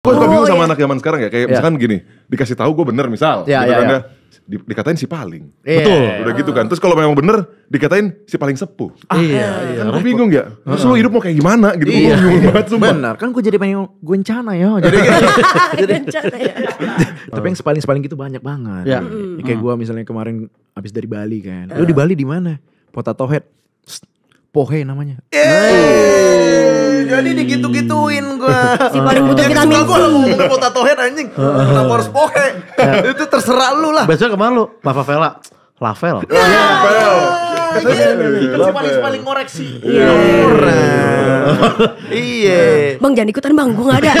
Gue suka bingung sama iya. anak zaman sekarang ya, kayak iya. misalkan gini, dikasih tahu gue bener misal, yeah, gitu iya, kan ya Di, dikatain si paling, yeah. betul, udah gitu ah. kan. Terus kalau memang bener, dikatain si paling sepuh. Ah, iya, iya. Kan bingung ya, terus lo hidup mau kayak gimana gitu, iya, gue bingung iya. banget sumpah. benar kan gue jadi pengen guencana ya. Jadi, jadi ya. Tapi yang sepaling-sepaling gitu banyak banget. Yeah. Mm. Kayak gue misalnya kemarin abis dari Bali kan, lu di Bali di mana? Potato Head, Pohe namanya. Yeah jadi digitu-gituin gua. si paling butuh vitamin gue mau mau tatoan anjing kenapa harus poke iya. itu terserah lu lah besok kemana lu Lavavela Lavel nah. iya. Lavel iya. Kan paling koreksi Iya Iya Bang jangan ikutan bang Gue gak ada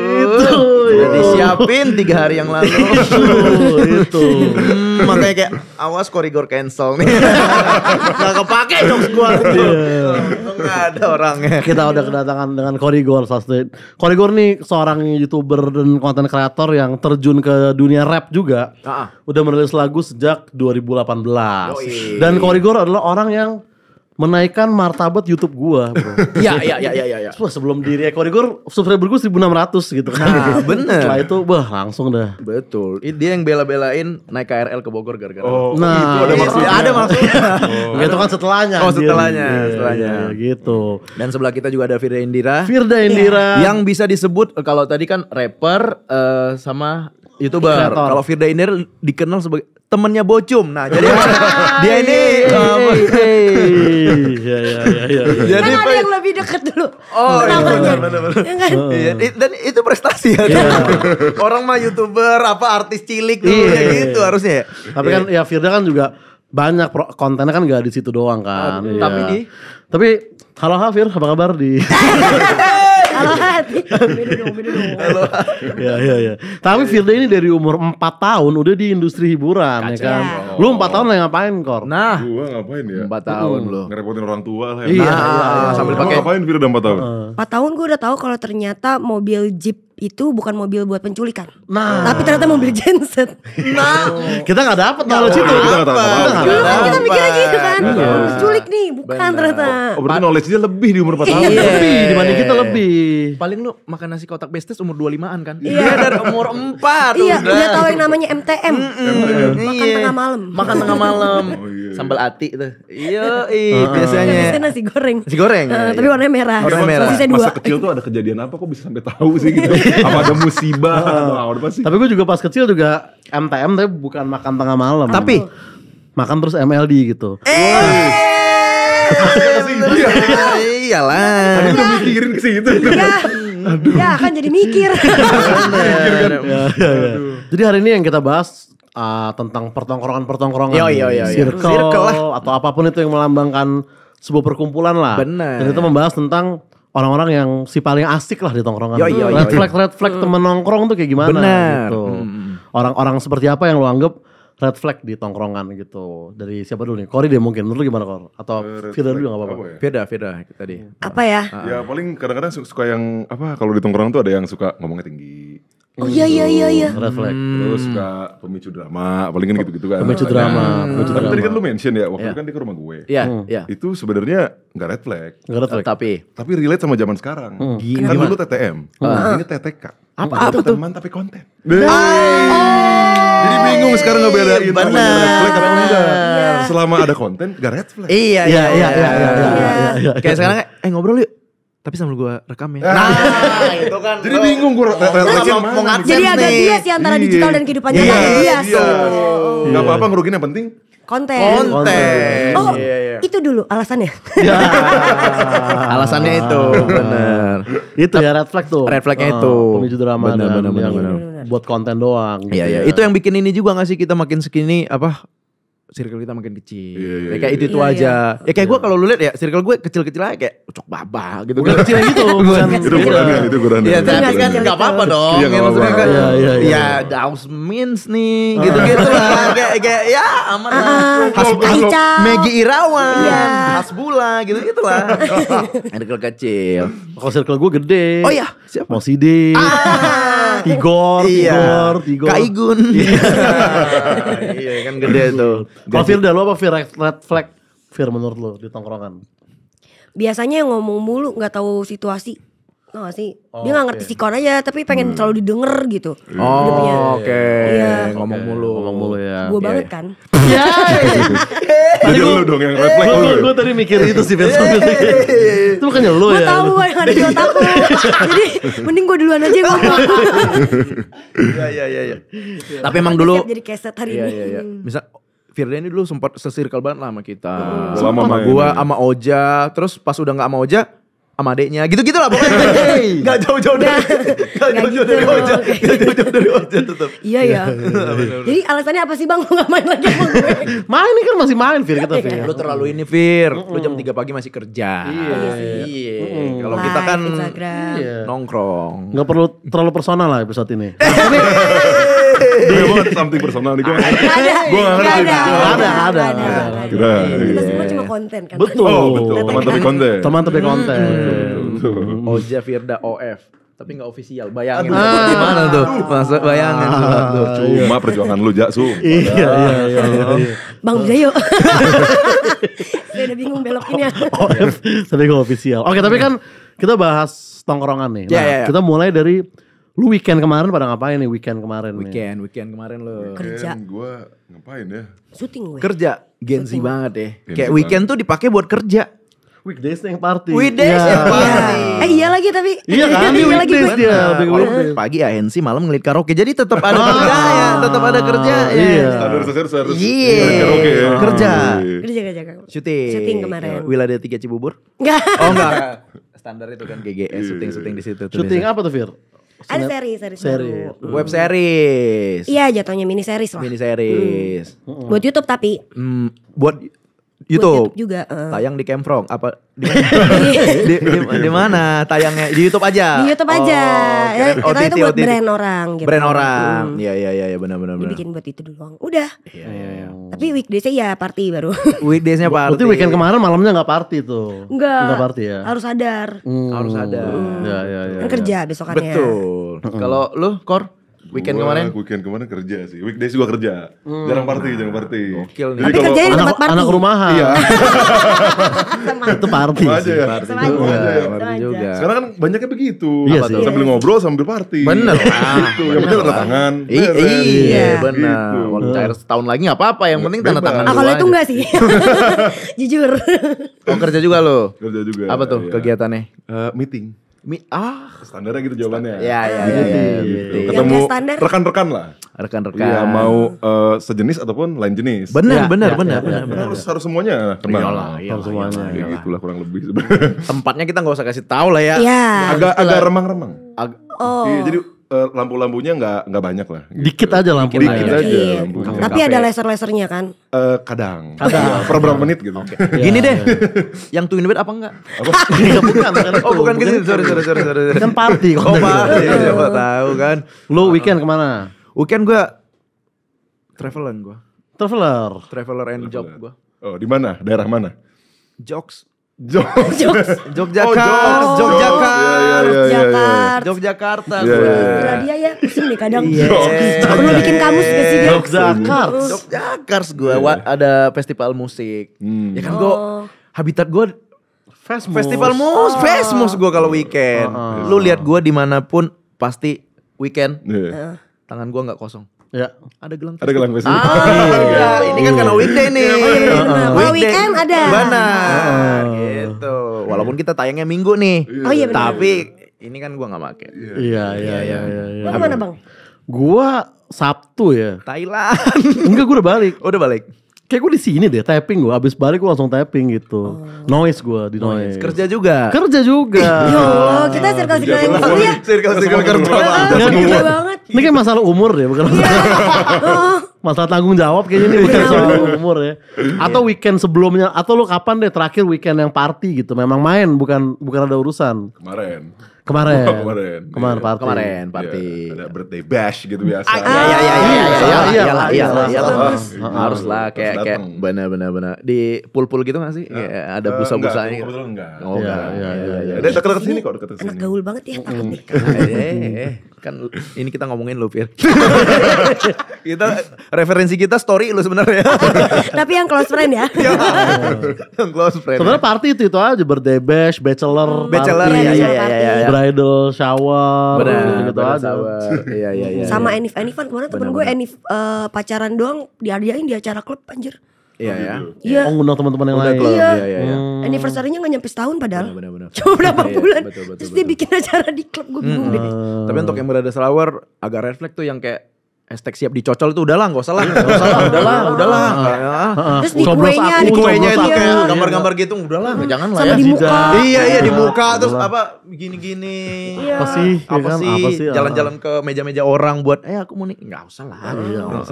Sudah iya. disiapin tiga hari yang lalu. itu. Hmm, makanya kayak awas korigor cancel nih. Gak kepake jokes gua. Enggak iya. ada orangnya. Kita udah kedatangan dengan korigor Sastin. Korigor nih seorang YouTuber dan konten kreator yang terjun ke dunia rap juga. Uh -uh. Udah merilis lagu sejak 2018. Yoi. Dan korigor adalah orang yang menaikkan martabat YouTube gua, bro. Iya, iya, iya, iya, iya. Ya. sebelum di rekor gua subscriber gua 1600 gitu kan. Nah, bener. Setelah itu, wah, langsung dah. Betul. Dia yang bela-belain naik KRL ke Bogor gara-gara. Oh, nah, oh, itu iya, ada maksudnya. Iya. Ada maksudnya. Oh. Itu kan setelahnya. Oh, setelahnya, iya, setelahnya. Ya, gitu. Dan sebelah kita juga ada Firda Indira. Firda Indira. Yang bisa disebut eh, kalau tadi kan rapper uh, sama YouTuber. Kalau Firda Indira dikenal sebagai temennya Bocum. Nah, jadi dia ini Iya, iya iya iya. iya. kan ada yang lebih dekat dulu. Oh iya benar benar iya, kan? Iya dan itu prestasi ya. Iya. Orang mah youtuber apa artis cilik dulu iya, gitu ya gitu harusnya. Tapi kan ya Firda kan juga banyak pro, kontennya kan gak di situ doang kan. Tapi di Tapi halo Hafir, apa kabar di Halo hati. Beda dong, Halo. Ya, ya, ya. Tapi Firda ini dari umur 4 tahun udah di industri hiburan Kacau. ya kan. Oh. Lu 4 tahun lagi ngapain, Kor? Nah. Gua ngapain ya? 4 tahun lu. Ngerepotin orang tua lah ya. Iya, nah, iya, iya. sambil pakai. Ngapain Firda 4 tahun? Uh. 4 tahun gua udah tahu kalau ternyata mobil Jeep itu bukan mobil buat penculikan. Nah. Tapi ternyata mobil genset. Nah. kita gak dapet kalau situ. Kita gak dapet. Kita, gak dapet. Iya, kan kita mikirnya gitu kan. Penculik nih bukan ternyata. Oh, berarti knowledge dia lebih di umur 4 tahun. Iya. Lebih dibanding kita lebih. Paling lu makan nasi kotak bestes umur 25-an kan. Iya, iya dari umur 4. Iya udah tahu yang namanya MTM. Makan tengah malam. Makan tengah malam. Oh, Sambal ati tuh. Iya biasanya. Biasanya nasi goreng. Nasi goreng. Eh, tapi warnanya merah. Warnanya merah. Masa kecil tuh ada kejadian apa kok bisa sampai tahu sih gitu. apa ada musibah ah. atau apa sih tapi gue juga pas kecil juga MTM tapi bukan makan tengah malam tapi makan terus MLD gitu eh! Iya, iya. iya lah tapi gue mikirin ke situ. Iya. Aduh. Ya kan jadi mikir. Kan. Jadi hari ini yang kita bahas uh, tentang pertongkrongan-pertongkrongan. Yo, yo, yo, yo. Circle, circle lah. atau apapun itu yang melambangkan sebuah perkumpulan lah. Benar. Dan kita membahas tentang orang-orang yang si paling asik lah di tongkrongan. Yo, yo, yo, red flag, red flag hmm. temen nongkrong tuh kayak gimana Bener. gitu. Hmm, hmm, hmm. Orang-orang hmm. seperti apa yang lo anggap red flag di tongkrongan gitu. Dari siapa dulu nih? Kori deh mungkin. Menurut lu gimana Kor? Atau eh, Firda dulu gak apa-apa? Ya? Fida, Firda, Firda tadi. Apa ya? Ya paling kadang-kadang suka yang apa kalau di tongkrongan tuh ada yang suka ngomongnya tinggi Oh iya iya iya iya. Red flag. Hmm. Terus suka pemicu drama, paling kan gitu-gitu kan. Pemicu drama, nah, pemicu tapi tadi kan lu mention ya, waktu yeah. itu kan dia ke rumah gue. Iya, yeah, iya. Yeah. Itu sebenarnya gak red flag. Gak red flag. Tapi tapi relate sama zaman sekarang. Hmm. Gini. Kan dulu TTM, hmm. ini TTK. Apa, apa tuh? Teman tapi konten. Jadi bingung sekarang ngebedain mana red flag atau enggak. Selama ada konten, gak red flag. Iya, iya, iya, iya, iya. Kayak sekarang eh ngobrol yuk tapi sambil gue rekam ya. Nah, itu kan. Jadi lo, bingung gue rekam gitu. Jadi agak bias ya antara iya. digital dan kehidupan nyata. Iya, iya, bias. Iya. Gak apa-apa ngerugin yang penting. Konten. Konten. Oh, iya, itu dulu alasannya. Ya. alasannya itu, benar. itu ya red flag tuh. Red flagnya ah, itu. Pemicu drama bener, dan bener, bener, bener. buat konten doang. Iya, gitu ya. iya. Itu yang bikin ini juga gak sih kita makin segini apa circle kita makin kecil. Yeah, iya, yeah, iya, iya. ya, kayak itu itu yeah, aja. Yeah. Ya kayak gue kalau lu lihat ya circle gue kecil-kecil aja kayak cocok baba gitu. Udah kecil gitu. itu kurangnya, gitu. itu kurangnya. Iya, tapi kan enggak apa-apa dong. Iya, enggak ya, Iya, iya, iya. Ya, Daus Mins nih, gitu-gitu ah. lah. Kayak kayak ya aman lah. Ah, ah. Hasbula, Megi Irawan, Hasbula gitu-gitu lah. Circle kecil. Kalau circle gue gede. Oh iya, Siapa? Moside. Ah. Tigor, iya. Tigor, Tigor. Kak Igun. Iya. iya kan gede iya. tuh. Kalau Fir lo? lu apa Fir red flag? Fir menurut lu di tongkrongan? Biasanya yang ngomong mulu nggak tahu situasi. Oh, sih? Oh, dia gak ngerti okay. sikon aja tapi pengen hmm. selalu didengar gitu. Oh, hidupnya. Oke. Okay. Iya. Ngomong iya. mulu. Ngomong mulu ya. Gue yeah. banget iya. kan. Iya, iya. Tadi lu dong yang reply flag lu. Ya. Gue tadi mikir itu sih Benson. Itu bukannya lu ya. Gue tahu yang ada di otak lu. Jadi mending gue duluan aja ngomong. Iya iya iya Tapi emang dulu jadi keset hari ini. Iya iya. Misal Firda ini dulu sempat sesirkel banget lah sama kita. Sama gua sama Oja, terus pas udah nggak sama Oja, sama adeknya gitu-gitu lah pokoknya nggak jauh-jauh dari nggak jauh-jauh dari wajah jauh-jauh dari wajah tetap iya ya jadi alasannya apa sih bang nggak main lagi sama gue main ini kan masih main Fir kita iya, Fir iya. lu terlalu ini Fir lu jam 3 pagi masih kerja iya kalau kita kan nongkrong nggak perlu terlalu personal lah episode ini Gue mau ada something personal nih, gue gak ada gak ngerti Gak ada, gak ada Kita iya. semua cuma konten kan Betul, oh, betul. teman tapi konten Teman tapi konten hmm. Oja Firda OF tapi nggak ofisial bayangin Aduh, gimana tuh masuk bayangin tuh ah, cuma perjuangan lu Jaksu iya iya, iya iya iya Bang Jayo saya udah bingung ini OF oh, tapi gak ofisial oke tapi kan kita bahas tongkrongan nih nah, yeah, yeah. kita mulai dari Lu weekend kemarin pada ngapain nih weekend kemarin? Weekend, nih? weekend kemarin lo. Kerja. Gue ngapain ya? Syuting gue. Kerja. Genzi banget ya. Gen Kayak weekend banget. tuh dipakai buat kerja. Weekdays yang party. Weekdays yeah. party. Yeah. Eh iya lagi tapi. Iya kan, iya lagi Dia, nah, pagi ANC, malam ngelit karaoke. Jadi tetap ada ah. kerja ya, tetap ada kerja ya. Iya. Harus harus harus. Iya. Ya. Kerja. Kerja kerja. Syuting. Syuting kemarin. Iya. wilayah tiga Cibubur? Enggak. Oh enggak. Standar itu kan GGS e, syuting iya. syuting di situ. Syuting apa tuh Fir? Ada seri, seri series. Hmm. Web hmm. series. Iya, jatuhnya mini series lah. Mini series. Hmm. Buat YouTube tapi. Hmm, buat YouTube. YouTube juga. Uh. Tayang di Kemprong apa di, di, di, di mana tayangnya? Di YouTube aja. Di YouTube oh, aja. Oh, okay. ya, kita itu buat brand orang gitu. Brand orang. Iya hmm. iya iya ya, benar benar benar. Bikin buat itu doang. Udah. Iya iya iya. Tapi weekdaysnya ya party baru. weekdaysnya party. Berarti weekend kemarin malamnya nggak party tuh. Enggak. Enggak party ya. Harus sadar. Hmm. Harus sadar. Iya iya iya. Kan kerja ya. besokannya. Betul. Hmm. Kalau lu Kor Weekend gua, kemarin? Weekend kemarin kerja sih. Weekdays gua kerja. Hmm. Jarang party, nah, jarang party. Gokil nih. Tapi kerja di tempat party. Anak rumahan. Iya. itu party Sama sih. Aja, ya. party Sama juga. Aja. Party juga. Sekarang kan banyaknya begitu. Iya sih. Sambil ngobrol sambil party. Bener. gitu. Ah, yang penting tanda tangan. Iya, iya, bener. Gitu. Kalau cair setahun lagi enggak apa-apa, yang penting tanda tangan. Ah, kalau itu enggak sih. Jujur. Oh, kerja juga lo? Kerja juga. Apa tuh iya. kegiatannya? Eh, meeting. Mi ah standar gitu jawabannya. Iya iya iya. Ya, ya, ya, gitu. ya gitu. Ketemu rekan-rekan lah. Rekan-rekan. Iya -rekan. mau uh, sejenis ataupun lain jenis. Benar ya, benar ya, benar ya, benar. Ya, benar. Harus harus semuanya kenal. Iyalah, iyalah, iya semuanya. Iyalah. Ya, gitulah kurang lebih. Tempatnya kita nggak usah kasih tahu lah ya. Iya. Agak agak remang-remang. Ag oh. Iya, jadi Eh, lampu-lampunya nggak nggak banyak lah. Gitu. Dikit aja lampu, Dikit aja, aja iya, iya. lampunya. Tapi ada laser-lasernya kan? Uh, kadang. Kadang. per berapa menit gitu. Okay. Ya, Gini deh. yang twin bed apa enggak? Iya, bukan, Oh, bukan gitu. Sorry, sorry, sorry, sorry. Kan party kok. Oh, party. Siapa tahu kan. Lu weekend kemana? Weekend gue travelan gue. Traveler. Traveler and traveler. job gue. Oh, di mana? Daerah mana? Jokes. Jogja, Jogjakarta, Jogjakarta, iya, iya, iya. Ya? Jogjakarta, Jogjakarta. Gila dia ya pusing kadang. Iya. Perlu bikin kamus ke sini. Jogjakarta. Jogjakarta gue ada festival musik. Hmm. Ya kan gue oh. habitat gue Fesmus. Festival mus, oh. Fesmus gue kalau weekend. Oh, oh. Lu lihat gue dimanapun pasti weekend. Yeah. Tangan gue nggak kosong. Ya. Ada gelang Ada gelang besi Ah, iya, iya, iya. iya. ini kan karena weekday nih. Kalau weekend ada. mana ah. Gitu. Walaupun kita tayangnya minggu nih. Oh iya benar. Tapi ini kan gua nggak pakai. Iya iya iya iya. Lu mana, Bang? Gua Sabtu ya. Thailand. Enggak, gue udah balik. Oh, udah balik kayak gue di sini deh tapping gue abis balik gue langsung tapping gitu oh. noise gue di noise. noise kerja juga kerja juga ya Allah kita circle circle gitu ya circle circle kerja iya. iya, banget ini kayak masalah umur deh ya, bukan iya. masalah oh. masalah tanggung jawab kayaknya ini bukan soal umur ya atau weekend sebelumnya atau lo kapan deh terakhir weekend yang party gitu memang main bukan bukan ada urusan kemarin Kemarin. Oh, kemarin. Kemarin iya. party. Kemarin iya, party. Iya. Ada birthday bash gitu biasa. Ah, iya iya iya iya iya iya iya iya iya Harus lah kayak kayak benar benar benar di pool-pool gitu masih? sih? Ah, kayak ada eh, busa-busanya gitu. Kebetulan enggak. Oh enggak. Iya iya iya. Ada iya, iya, dekat-dekat sini kok dekat sini. Anak gaul banget ya takut hmm. nih. Eh, eh, kan ini kita ngomongin lu Fir. Kita referensi kita story lu sebenarnya. Tapi yang close friend ya. Yang close friend. Sebenarnya party itu itu aja birthday bash, bachelor, bachelor ya ya ya ya bridal shower benar gitu bridal shower iya iya iya sama iya. Enif Enifan kemarin temen gue Enif uh, pacaran doang diadain di acara klub anjir Iya ya. Iya. Oh ngundang teman-teman yang lain. Iya. Iya, iya, iya. Hmm. Anniversary-nya gak nyampe setahun padahal. Coba Cuma berapa iya, bulan. Terus dia bikin acara di klub gue bingung deh. Tapi untuk yang berada selawar agak refleks tuh yang kayak Hashtag siap dicocol itu udahlah nggak usah lah, iya. udahlah, iya. udahlah. Iya. Ya. Terus di kuenya, di kuenya itu kayak gambar-gambar gitu, udahlah, jangan lah ya. Di muka. Iya iya di muka terus apa gini-gini. Apa kan? sih? Apa sih? Jalan-jalan ke meja-meja orang buat, eh aku mau nih, nggak usah lah. nggak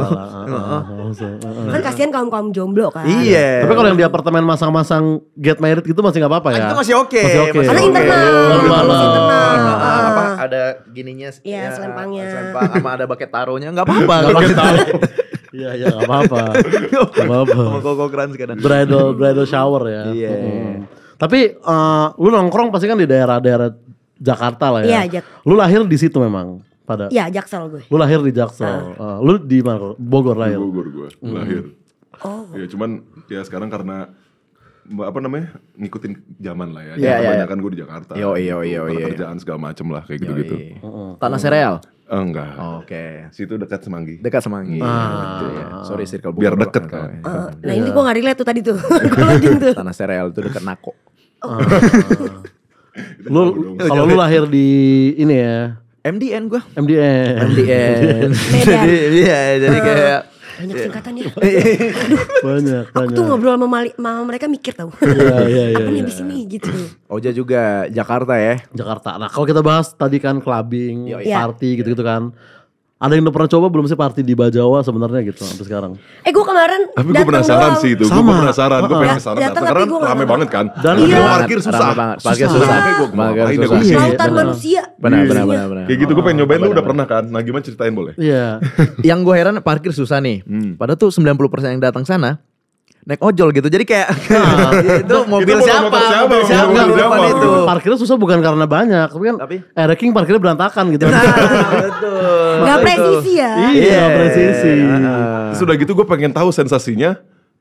usah Kan kasihan kaum kaum jomblo kan. Iya. Tapi kalau yang di apartemen masang-masang get married gitu masih nggak apa-apa ah, ya. Itu masih oke. Masih oke. Karena internal. internal. Ah, apa ah. ada gininya? Iya selempangnya. Selempang. Sama ada baket taruhnya nggak apa-apa. Kalau kita Iya, iya gak apa-apa. Enggak apa-apa. Sama koko keren sekarang. Bridal, bridal shower ya. Iya. Hmm. Iya. Tapi uh, lu nongkrong pasti kan di daerah-daerah Jakarta lah ya. Iya, Jak Lu lahir di situ memang pada. Iya, Jaksel gue. Lu lahir di Jaksel. Ah. Uh, lu di mana? Bogor lahir. Di Bogor gue hmm. lahir. Oh. Ya cuman ya sekarang karena apa namanya ngikutin zaman lah ya. Yeah, Jangan iya, yeah, kebanyakan yeah. gue di Jakarta. Yo iya iya iya. kerjaan segala macem lah kayak gitu-gitu. Tanah sereal. Oh, enggak. Oke. Okay. Situ dekat Semanggi. Dekat Semanggi. Iya, ah. Betul, gitu ya. Sorry circle Biar deket kan. Uh, nah ini gue enggak relate tuh tadi tuh. tuh. Tanah Sereal itu dekat Nako. Oh. Uh. lu kalau lu lahir di ini ya MDN gue MDN MDN jadi iya jadi ah. kayak banyak iya. singkatannya. Aduh, iya, iya. banyak, aku banyak. tuh ngobrol sama, mali, mama mereka mikir tau. Iya, iya, iya. Apa di sini gitu. Oja juga Jakarta ya. Jakarta. Nah, kalau kita bahas tadi kan clubbing, iya. party gitu-gitu kan. Ada yang udah pernah coba belum sih party di Bajawa sebenarnya gitu sampai sekarang? Eh gue kemarin Tapi gue penasaran sih itu, gue penasaran, gue pengen penasaran datang, karena rame banget kan Dan iya. parkir susah banget. Parkir susah, parkir susah ya, Lautan manusia Benar, benar, iya. benar, benar. Kayak gitu gue pengen nyobain, lu udah pernah kan? Nah gimana ceritain boleh? Iya Yang gue heran parkir susah nih hmm. Padahal tuh 90% yang datang sana naik ojol gitu. Jadi kayak nah, itu mobil itu siapa? Mobil siapa? Motor siapa? siapa? itu. Parkirnya susah bukan karena banyak, tapi kan tapi air King parkirnya berantakan gitu. Nah, betul. Gak presisi ya. Iya, yeah. gak presisi. Uh. Sudah gitu gue pengen tahu sensasinya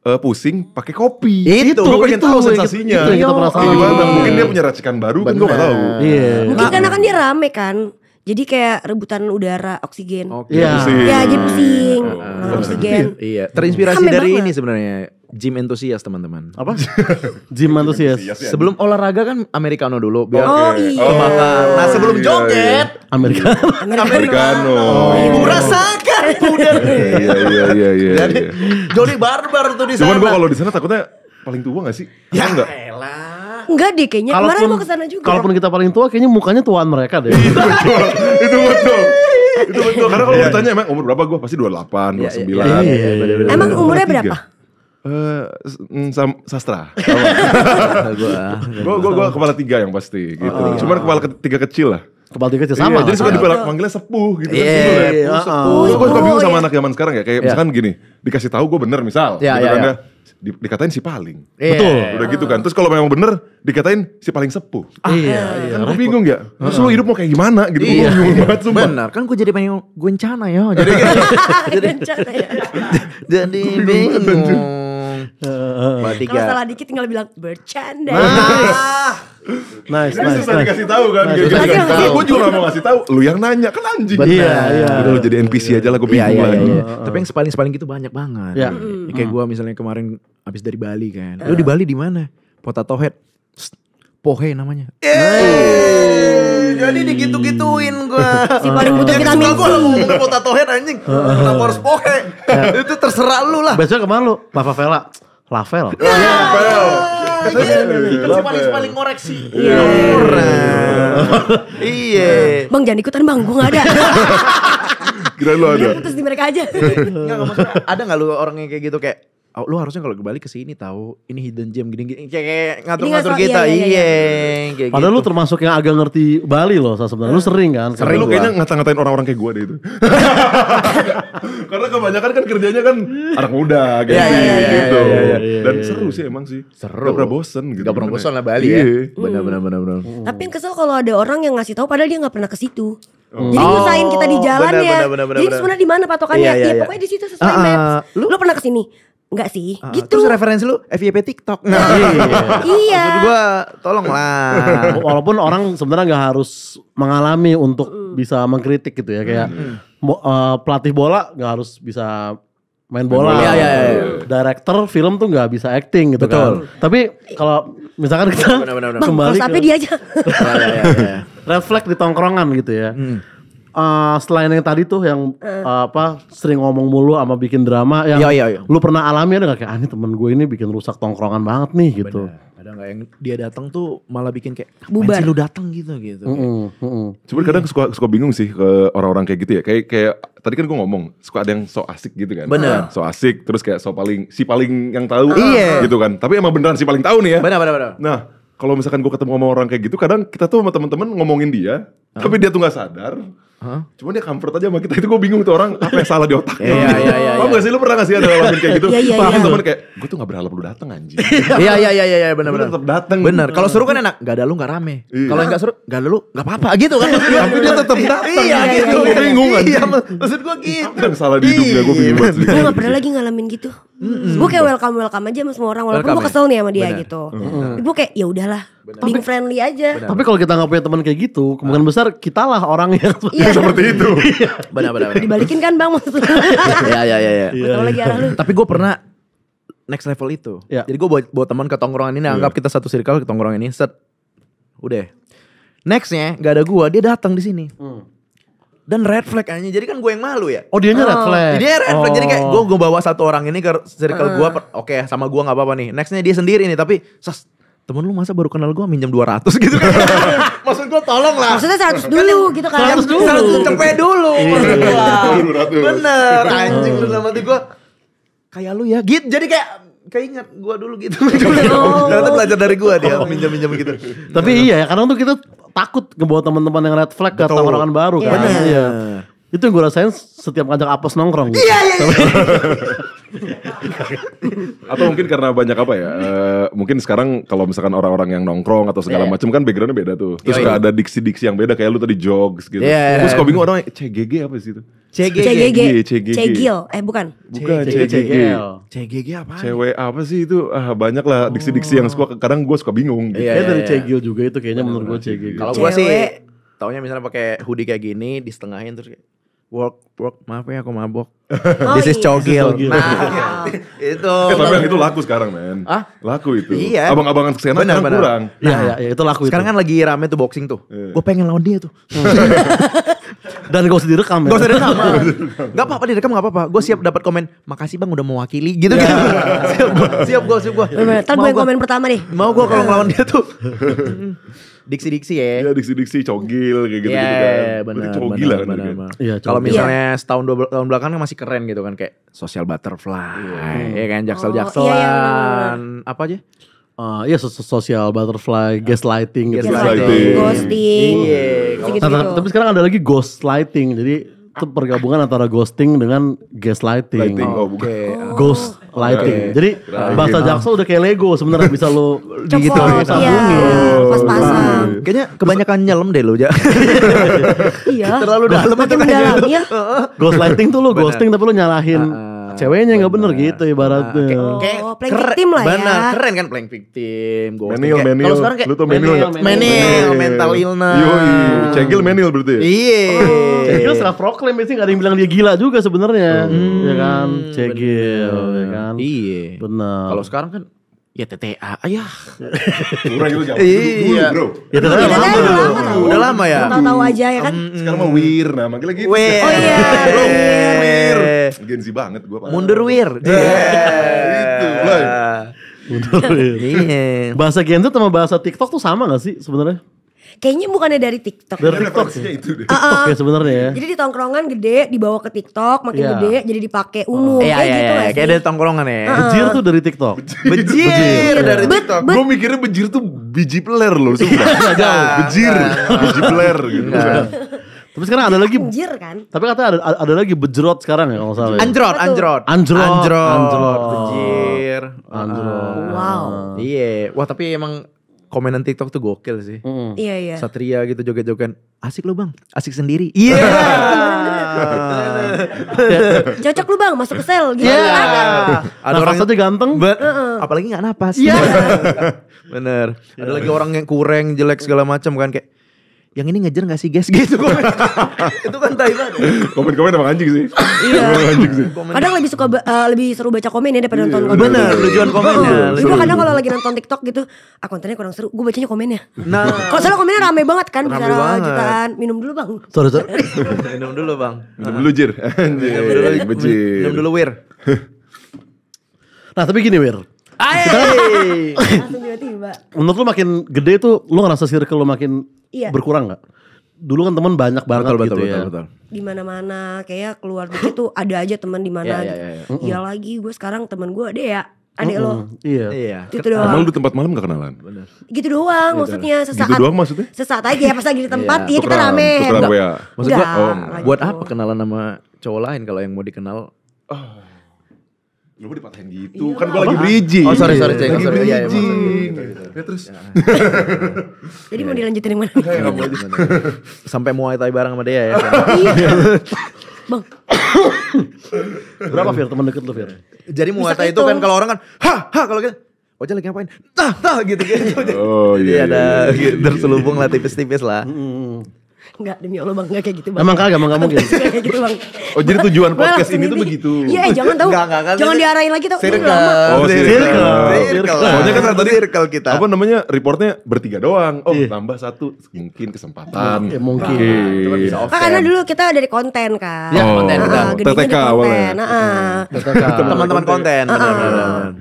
uh, pusing pakai kopi. Itu, gue pengen itu, tahu sensasinya. Itu, itu itu, itu, itu, Mungkin dia punya racikan baru, kan gue gak tahu. Iya. Mungkin nah, karena kan dia nah. rame kan. Jadi kayak rebutan udara oksigen. Okay. Ya. Pusing. ya, jadi pusing. Uh, oksigen. Iya, terinspirasi Kame dari banget. ini sebenarnya gym entusias teman-teman. Apa? gym entusias. Ya. Sebelum olahraga kan americano dulu biar oh, iya. Oh, nah, oh, sebelum iya, joget iya. americano. Americano. Oh, ibu oh. rasakan pudar. iya iya iya iya, iya, iya. Jadi Jody barbar tuh di sana. Cuman gua kalau di sana takutnya paling tua gak sih? Ya enggak. Enggak deh kayaknya kalaupun, kemarin mau ke sana juga. Kalaupun kita paling tua kayaknya mukanya tuaan mereka deh. Iya, itu betul. Itu betul itu betul. Karena kalau ditanya emang umur berapa gue pasti dua 29. delapan, dua puluh sembilan. Emang umurnya berapa? Eh, mm, sastra. Gue gue, gue kepala tiga yang pasti oh, gitu. Oh, Cuman iya. kepala tiga kecil lah. Kepala tiga iya, sama. Iya, jadi suka dibilang manggilnya sepuh gitu kan. Iya, sepuh. Iya, oh, gue suka bingung sama anak zaman sekarang ya. Kayak misalkan gini, dikasih tahu gue bener misal. Yeah, gitu yeah, kan yeah. Ya. di, dikatain si paling. Yeah. Betul, udah gitu kan. Terus kalau memang bener dikatain si paling sepuh. Ah, iya, iya. Kan bingung ya. Terus lu hidup mau kayak gimana gitu. Iya, gue iya. banget sumpah. Benar, kan gue jadi pengen gue ya. Jadi, jadi, jadi bingung. Mbak Kalau salah dikit tinggal bilang bercanda. Nice, nice, nice. Susah nice. dikasih tahu kan. Nice, nice, nice. Gue juga gak mau ngasih tahu. Lu yang nanya kan anjing. Benar. Iya, iya. iya. iya. Udah lu jadi NPC iya, aja lah gue bingung. Iya, iya, iya. Tapi yang sepaling-sepaling gitu banyak banget. Iya. Kayak gue misalnya kemarin abis dari Bali kan. Lu di Bali di mana? Potato Head Pohe namanya. Yeay. Eh, jadi digitu-gituin gua. Si paling butuh vitamin. Gua mau ngomong mau anjing. Kenapa harus pohe? Itu terserah lu lah. Besok kemana lu? Vela, Lavel. Iya, Lavel. Kan si paling paling koreksi. Iya. iya. Iya. Bang jangan ikutan bang, gua enggak ada. Kira lu ada. Putus di mereka aja. Enggak ada enggak lu orang yang kayak gitu kayak lo lu harusnya kalau kembali ke sini tahu ini hidden gem gini-gini kayak ngatur-ngatur kita. Iya iya, iya. iya, iya, iya. Kayak Padahal gitu. lu termasuk yang agak ngerti Bali loh sebenarnya. Lu eh, sering kan? Sering lu kayaknya ngata-ngatain orang-orang kayak gua deh itu. Karena kebanyakan kan kerjanya kan anak muda kayak yeah, iya, iya, gitu. iya, iya. iya Dan seru sih emang sih. Seru. Gak pernah bosen gitu. Gak pernah bosen lah Bali ya. Benar-benar benar-benar. Mm. Tapi yang kesel kalau ada orang yang ngasih tahu padahal dia nggak pernah ke situ. Oh. Jadi oh. nyusahin kita di jalan bener, ya. Bener, bener, Jadi sebenarnya di mana patokannya? Iya, iya, ya, pokoknya di situ sesuai uh, ah, ah. maps. Lu, lu pernah ke sini? Enggak sih, uh, gitu. Terus referensi lu FYP TikTok. Nah, iya. iya. Maksud gua tolonglah. Walaupun orang sebenarnya nggak harus mengalami untuk mm. bisa mengkritik gitu ya kayak mm. uh, pelatih bola nggak harus bisa main bola. Iya, iya, iya, iya. Director film tuh nggak bisa acting gitu Betul. kan. Tapi kalau misalkan kita bener, bener, bener. kembali Bang, ke... dia aja. oh, iya, iya, Reflect di tongkrongan gitu ya. Hmm uh, selain yang tadi tuh yang uh, apa sering ngomong mulu sama bikin drama yang iya, iya, iya. lu pernah alami ada gak kayak ah ini temen gue ini bikin rusak tongkrongan banget nih gitu. Bener. Ada nggak yang dia datang tuh malah bikin kayak bubar lu datang gitu gitu. Mm -mm, mm -mm. Cuman kadang suka suka bingung sih ke orang-orang kayak gitu ya. Kayak kayak tadi kan gue ngomong suka ada yang so asik gitu kan. Bener. Nah, so asik terus kayak so paling si paling yang tahu iya. gitu kan. Tapi emang beneran si paling tahu nih ya. bener bener benar. Nah, kalau misalkan gue ketemu sama orang kayak gitu kadang kita tuh sama temen-temen ngomongin dia, tapi dia tuh nggak sadar Huh? Cuma dia ya comfort aja sama kita itu gue bingung tuh orang apa yang salah di otaknya. Iya iya iya. iya. Paham gak sih lu pernah gak sih ada ngalamin kayak gitu? Iya iya. Paham teman iya. kayak gue tuh gak berharap lu dateng anjing. Iya iya iya iya benar benar. Tetap datang, Benar. Kalau seru kan enak, gak ada lu gak rame. Iya. Kalau yang gak seru, gak ada lu gak apa-apa gitu kan. Tapi dia tetap datang, Iya gitu. Gue bingung kan. Iya maksud gue gitu. Apa yang salah di hidup ya? gue bingung Gue gak pernah lagi ngalamin gitu. Gue kayak welcome welcome aja sama semua orang walaupun gue ya? kesel nih sama dia gitu. Gue kayak ya udahlah Bener. being friendly aja. Bener. Tapi kalau kita nggak punya teman kayak gitu, kemungkinan besar kita lah orang yang iya. seperti itu. Benar-benar. Iya. Iya. Dibalikin kan bang maksudnya. Iya iya iya. iya. lagi arah lu. Tapi gue pernah next level itu. Ya. Jadi gue bawa, bawa teman ke tongkrongan ini, ya. anggap kita satu circle ke tongkrongan ini, set, udah. Nextnya nggak ada gue, dia datang di sini. Hmm. Dan red flag aja, jadi kan gue yang malu ya. Oh dia nya oh. red flag. Dia red flag, oh. jadi kayak gue oh. gue bawa satu orang ini ke circle uh. Hmm. gue, oke okay, sama gue nggak apa-apa nih. Nextnya dia sendiri nih, tapi temen lu masa baru kenal gue minjem 200 gitu kan. Maksud gue tolong lah. Maksudnya 100 dulu kan gitu kan. 100 dulu. 100 cepet dulu. Iya. Bener iya. anjing lu sama gue. Kayak lu ya gitu. Jadi kayak kayak ingat gue dulu gitu. Oh. Ternyata belajar dari gue dia minjem-minjem gitu. Tapi iya ya kadang tuh kita takut ngebawa teman-teman yang red flag ke tongkrongan baru kan. Iya. iya. Itu yang gue rasain setiap ngajak apes nongkrong. Iya, iya, iya. atau mungkin karena banyak apa ya? Uh, mungkin sekarang kalau misalkan orang-orang yang nongkrong atau segala yeah. macam kan backgroundnya beda tuh. Terus gak iya, iya. ada diksi-diksi yang beda kayak lu tadi jogs gitu. Yeah. Iya. Terus kau bingung orang eh, CGG apa sih itu? CGG. CGG. CGG. Eh bukan. Bukan CGG. CGG apa? Cewek apa sih itu? Ah, banyak lah oh. diksi-diksi yang suka kadang gue suka bingung gitu. kayak dari cgg juga itu kayaknya menurut gue CGG. Kalau gue sih taunya misalnya pakai hoodie kayak gini, di setengahin terus work work maaf ya aku mabok oh, this is iya. cogil nah gitu. itu eh, tapi yang itu laku sekarang men ah laku itu iya abang-abangan kesana kan benar. kurang nah, nah ya, itu laku sekarang itu. kan lagi rame tuh boxing tuh yeah. gue pengen lawan dia tuh dan gue usah direkam Gue gak usah gak apa-apa direkam gak apa-apa gue siap dapat komen makasih bang udah mewakili gitu iya. kan siap gue siap gue siap gue ntar gue komen pertama nih mau gue kalau lawan dia tuh diksi-diksi ya. Iya, diksi-diksi cogil kayak gitu, -gitu iya, yeah, kan. Iya, benar. Cogil bener, lah kan. Iya, Kalau misalnya yeah. setahun dua tahun belakang kan masih keren gitu kan kayak social butterfly, yeah. ya iya kan jaksel-jakselan, oh, iya, iya apa aja? Uh, ya social butterfly, lighting gitu. lighting, lighting. ghosting. Iya. Gitu. Tapi sekarang ada lagi ghost lighting, Jadi itu pergabungan antara ghosting dengan gaslighting. Lighting, oh, Okay. Ghost lighting. Okay. Oh, iya, iya. Jadi bahasa iya. Jaksel udah kayak Lego sebenarnya bisa lo gitu sambungin. pas pasang. Kayaknya kebanyakan nyelam deh lo, ya. iya. Terlalu dalam itu kayaknya. Ghost lighting tuh lo ghosting tapi lo nyalahin ah, ah ceweknya nggak bener gitu ibaratnya nah, kayak, oh, playing keren, victim lah ya bener keren kan playing victim Manil, menil kalau sekarang kayak lu tau menil, menil, mental illness yoi cegil menil berarti iya oh, cegil setelah proclaim sih gak ada yang bilang dia gila juga sebenarnya hmm, ya kan cegil ya kan iya bener kalau sekarang kan Ya TTA, ayah. Ah, Kurang juga jauh. Iya. Bro. Ya TTA udah lama Udah lama ya. Tahu-tahu aja ya kan. Sekarang mau wir nama kita gitu. Wir. Oh iya. Wir. Gen banget gue. Mundur wir. Iya. Iya. Itu. Mundur wir. Iya. Bahasa Gen sama bahasa TikTok tuh sama gak sih sebenarnya? Kayaknya bukannya dari TikTok. Dari TikTok sih itu deh. Uh, uh, ya sebenarnya ya. Jadi di tongkrongan gede dibawa ke TikTok makin yeah. gede jadi dipakai oh. umum oh. kayak yeah, gitu yeah, yeah. Kayak dari tongkrongan ya. Uh. Bejir tuh dari TikTok. Bejir, bejir. dari TikTok. Gue mikirnya bejir tuh biji peler loh sudah. Iya, jauh. Nah, bejir, iya. biji peler gitu. Tapi sekarang ada lagi Anjir kan Tapi kata ada, ada, lagi bejrot sekarang ya kalau salah ya? Anjrot Anjrot Anjrot Anjrot Anjrot Bejir Anjrot Wow Iya Wah tapi emang komenan TikTok tuh gokil sih. Mm. Iya iya. Satria gitu joget-joget. Asik lu bang, asik sendiri. Iya. Yeah. Cocok lu bang, masuk ke sel. Gitu. Yeah. Ada orang satu ganteng. But, uh-uh. Apalagi nggak napas. Iya. Yeah. Bener. Ada lagi orang yang kurang, jelek segala macam kan kayak yang ini ngejar gak sih guys gitu komen. itu kan tai banget. Komen-komen emang anjing sih. iya. anjing sih. Kadang lebih suka uh, lebih seru baca komen ya daripada nonton iya, komen. Bener, tujuan komennya. ya. gue kadang kalau lagi nonton TikTok gitu, ah kontennya kurang seru, gue bacanya komennya. Nah. kalau soalnya komennya rame banget kan, rame banget. jutaan. Gitu Minum dulu bang. Sorry, sorry. Minum dulu bang. Minum dulu jir. Minum dulu, wir. Nah tapi gini wir, Ayo. Langsung tiba-tiba. Menurut lu makin gede tuh lu ngerasa circle lu makin Iya. Berkurang nggak? Dulu kan teman banyak banget betul, gitu betul, ya. Betul, betul. Di mana-mana kayak keluar dikit tuh ada aja teman di mana. Iya, iya, iya. ya lagi gue sekarang teman gue ada ya adik mm -mm. lo. Iya. Iya. Gitu doang. Emang di tempat malam gak kenalan? Bener. Gitu doang gitu. maksudnya sesaat. Gitu doang maksudnya? Sesaat aja pas lagi di tempat iya. ya kita rame. Tukeran, tukeran gue oh, buat apa kenalan sama cowok lain kalau yang mau dikenal? Oh lu dipatahin gitu iya, kan gue lagi bridging oh sorry sorry cek lagi sorry, iya, iya, bridging gitu, gitu, gitu. ya terus ya, jadi mau dilanjutin yang mana sampai muay thai bareng sama dia ya bang berapa Fir teman deket lu Fir jadi muay thai itu kan kalau orang kan ha ha kalau gitu ojek oh, lagi ngapain? Tah, tah gitu gitu. Oh iya. Jadi ada iya, iya, terselubung lah tipis-tipis lah. Enggak, demi Allah bang, enggak kayak gitu bang. Emang kagak, emang gak mungkin. kayak gitu bang. Oh jadi tujuan podcast ini tuh begitu. Iya, eh, jangan tau. Enggak, enggak, enggak. Jangan diarahin lagi tau. Circle. Oh, oh, circle. Circle. Soalnya oh, kan tadi circle kita. Apa namanya, reportnya bertiga doang. Oh, yeah. tambah satu. Mungkin kesempatan. Ya, mungkin. Nah, kan karena dulu kita dari konten kan. Ya, konten. Ah, TTK awalnya. Ah, ah. Teman-teman konten.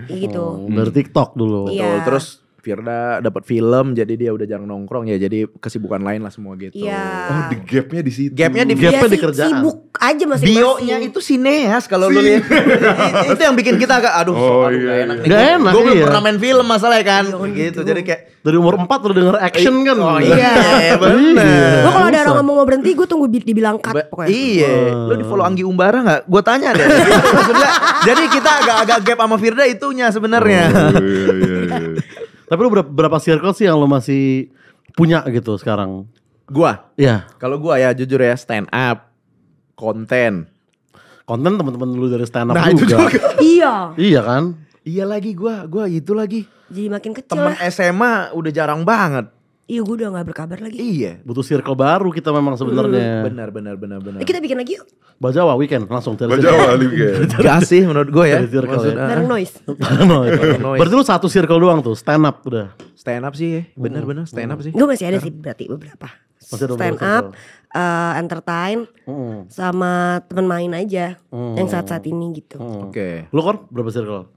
Gitu. Dari oh, TikTok dulu. Iya. Terus Firda dapat film jadi dia udah jarang nongkrong ya jadi kesibukan lain lah semua gitu. Ya. Oh, the gapnya di situ. Gapnya di iya gapnya ya, di kerjaan. Sibuk aja masing-masing. Bionya itu sineas kalau lu lihat. itu yang bikin kita agak aduh, oh, aduh iya, gak enak iya. nih. enak. Gue iya. pernah main film masalahnya kan. Iya, gitu. gitu. Jadi kayak dari umur empat udah denger action eh, kan. Oh iya. iya Benar. Gue kalau ada orang ngomong mau berhenti gue tunggu dibilang cut pokoknya. Iya. Oh. Lu di follow Anggi Umbara nggak? Gue tanya deh. Maksudnya jadi kita agak-agak gap sama Firda itunya sebenarnya. Oh, iya. Tapi lu berapa, berapa circle sih yang lu masih punya gitu sekarang? Gua? Iya. Kalau gua ya jujur ya stand up, konten. Konten teman-teman lu dari stand up nah, juga. juga. iya. Iya kan? Iya lagi gua, gua itu lagi. Jadi makin kecil. Temen SMA udah jarang banget. Iya gue udah gak berkabar lagi Iya butuh circle baru kita memang hmm. sebenarnya. Benar benar benar benar eh, Kita bikin lagi yuk Bajawa weekend langsung Bajawa weekend Gak sih menurut gue ya Maksud, ya. Bareng noise Bareng noise Berarti lu satu circle doang tuh stand up udah Stand up sih ya benar benar stand up sih Gue masih ada sih berarti beberapa masih Stand up uh, entertain mm. sama teman main aja mm. yang hmm. saat-saat ini gitu. mm. Oke. Okay. Lu kan berapa circle?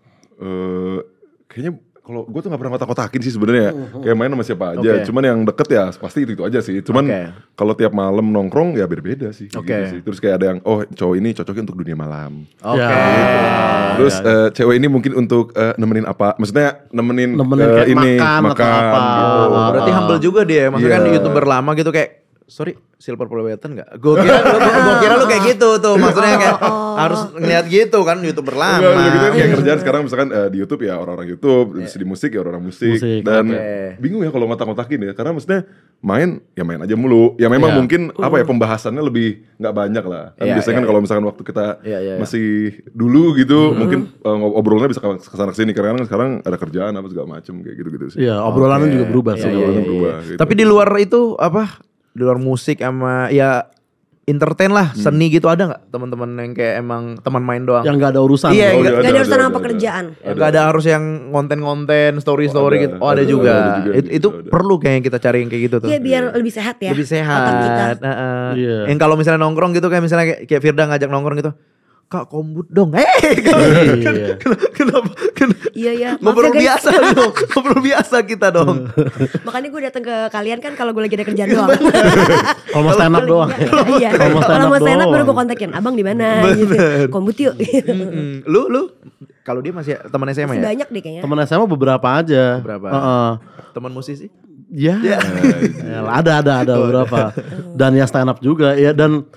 Eh uh, kayaknya kalau gue tuh gak pernah kotak-kotakin sih sebenarnya ya. mm-hmm. kayak main sama siapa aja okay. cuman yang deket ya pasti itu itu aja sih cuman okay. kalau tiap malam nongkrong ya berbeda sih, okay. gitu sih terus kayak ada yang oh cowok ini cocoknya untuk dunia malam oke okay. gitu. Ya, terus yeah. Ya, uh, cewek ini mungkin untuk uh, nemenin apa maksudnya nemenin, nemenin uh, ini makan, makan atau apa. Gitu. berarti humble juga dia maksudnya yeah. kan youtuber lama gitu kayak sorry silver polybutton nggak? Gue kira, lu, gue kira lu kayak gitu tuh, maksudnya kayak oh, oh, oh. harus ngeliat gitu kan youtuber lama. Enggak, gitu, kayak iya. kerjaan sekarang misalkan uh, di YouTube ya orang-orang YouTube, yeah. di iya. musik ya orang-orang musik, musik, dan okay. bingung ya kalau ngotak-ngotakin ya, karena maksudnya main ya main aja mulu. Ya memang yeah. mungkin uh. apa ya uh. pembahasannya lebih nggak banyak lah. Kan yeah, biasanya yeah, kan iya, kalau misalkan waktu kita yeah, yeah, yeah. masih dulu gitu, mm. mungkin uh, eh, obrolannya bisa kesana kesini karena kan sekarang ada kerjaan apa segala macem kayak gitu-gitu sih. Ya yeah, obrolannya okay. juga berubah sih. Yeah, yeah, yeah, yeah. Berubah, gitu. Tapi di luar itu apa di luar musik sama ya entertain lah hmm. seni gitu ada nggak teman-teman yang kayak emang teman main doang yang nggak ada urusan iya oh, gak, ada, ada urusan sama pekerjaan nggak ada harus yang konten-konten story-story oh, gitu oh ada, ada juga, ada, ada juga It, gitu, itu ada. perlu yang kita cariin kayak gitu tuh iya biar yeah. lebih sehat ya lebih sehat kita. Uh, uh. Yeah. yang kalau misalnya nongkrong gitu kayak misalnya kayak Firda ngajak nongkrong gitu Kak kombut dong. Eh, hey, kan- iya. iya, kan- iya. Kan- kenapa? kenapa iya, iya. ya. Ngobrol biasa dong. Ngobrol biasa kita dong. Makanya gue datang ke kalian kan kalau gue lagi ada kerjaan doang. kalau mau stand up doang. Iya. Kalau mau stand up baru gue kontakin. Abang di mana? Gitu. Kombut yuk. Lu lu kalau dia masih teman SMA masih ya? Banyak deh kayaknya. Teman SMA beberapa aja. Beberapa. Uh -uh. Teman musisi? Ya. ya. ada ada ada beberapa. Dan ya stand up juga ya dan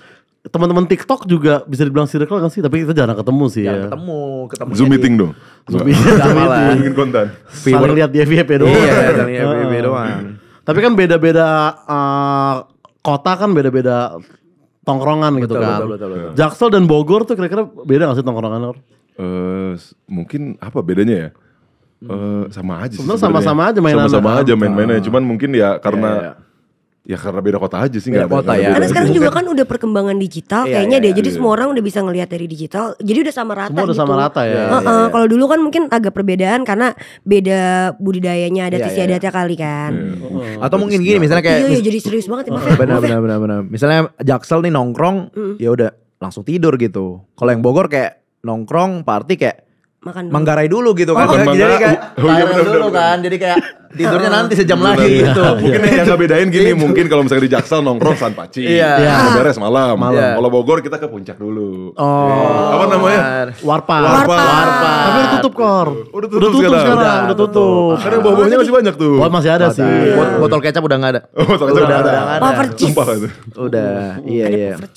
teman-teman TikTok juga bisa dibilang circle kan sih, tapi kita jarang ketemu sih. Jarang ya. ketemu, ketemu. Zoom meeting dong. Zoom meeting. Sama Bikin konten. Iya, saling lihat di FYP doang. Iya, saling lihat FYP doang. Tapi kan beda-beda uh, kota kan beda-beda tongkrongan gitu betul, gitu kan. Betul, betul, betul, betul. Jaksel dan Bogor tuh kira-kira beda gak sih tongkrongan? Eh, Uh, mungkin apa bedanya ya? Uh, sama aja sih. sama-sama aja mainan. Sama-sama aja main-mainnya, ah. cuman mungkin ya karena yeah, yeah, yeah Ya karena beda kota aja sih beda kota ya. Karena sekarang juga kan udah perkembangan digital iya, kayaknya iya, deh. Iya. Jadi semua orang udah bisa ngelihat dari digital. Jadi udah sama rata semua udah sama gitu. rata ya. Uh, uh, Kalau dulu kan mungkin agak perbedaan karena beda budidayanya ada iya, istiadatnya kali kan. Atau mungkin gini misalnya kayak Iya, iya jadi serius banget ya. Benar benar benar benar. Misalnya Jaksel nih nongkrong, mm. ya udah langsung tidur gitu. Kalau yang Bogor kayak nongkrong, party kayak makan dulu. Manggarai dulu gitu kan. Oh, jadi kayak oh, iya, bener, dulu bener. kan. Jadi kayak tidurnya ah. nanti sejam bener, lagi gitu. Mungkin yang nggak bedain gini, gitu. mungkin kalau misalnya di Jaksel nongkrong San Paci. Iya. Yeah. Beres malam. malam. Yeah. Kalau Bogor kita ke puncak dulu. Oh. Apa namanya? Warpa. Warpa. Warpa. Tapi udah tutup kor. Udah tutup, udah tutup sekarang. sekarang. Udah tutup. Karena bawahnya masih banyak tuh. Buat masih ada sih. Botol kecap udah nggak ada. Oh, botol kecap udah ada. Power cheese. Udah. Iya iya. Ada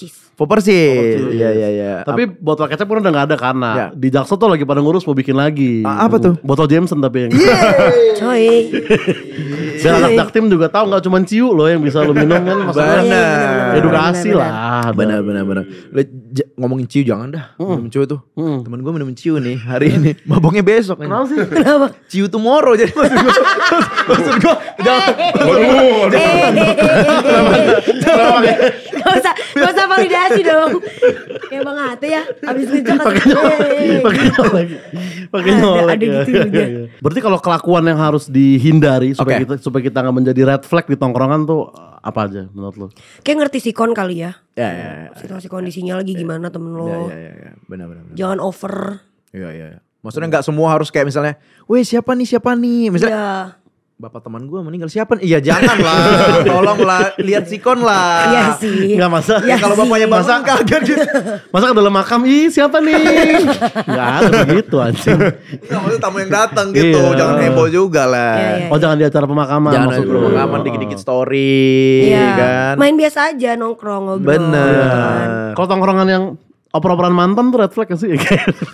sih, iya, iya iya iya. Tapi botol kecap pun udah gak ada karena ya. di Jaksel tuh lagi pada ngurus mau bikin lagi. A apa tuh? Botol Jameson tapi yang. Coy. Dan anak anak tim juga tahu nggak cuma ciu loh yang bisa lo minum kan maksudnya. Benar. Edukasi bener, bener. lah. Benar benar benar ngomongin ciu jangan dah mm. minum ciu tuh mm. temen gue minum ciu nih hari ini maboknya besok kenapa sih kenapa ciu tomorrow jadi maksud gue maksud gue jangan waduh jangan gak usah gak usah validasi dong kayak bang Ate ya abis itu eh, eh, eh. pakai nyolek lagi pakai nyolek ada ya. gitu iya, iya. berarti kalau kelakuan yang harus dihindari supaya kita supaya kita nggak menjadi red flag di tongkrongan tuh apa aja menurut lo kayak ngerti sikon kali ya Ya, iya, ya, ya, iya. ya, ya. situasi kondisinya lagi ya, gimana temen lo. Ya, ya, ya, benar, benar, benar. Jangan over. Iya, iya. iya. Maksudnya hmm. nggak semua harus kayak misalnya, weh siapa nih siapa nih, misalnya bapak teman gue meninggal siapa nih? iya jangan lah tolong lah lihat sikon lah iya sih nggak masa ya kalau bapaknya masa kaget gitu masa ke dalam makam ih siapa nih Gak ada begitu anjing Gak maksud tamu yang datang gitu iya. jangan heboh juga lah iya, iya, iya. oh jangan di acara pemakaman jangan maksud pemakaman dikit dikit story iya. kan main biasa aja nongkrong ngobrol bener kan. Iya. kalau tongkrongan yang oper-operan mantan tuh red flag sih?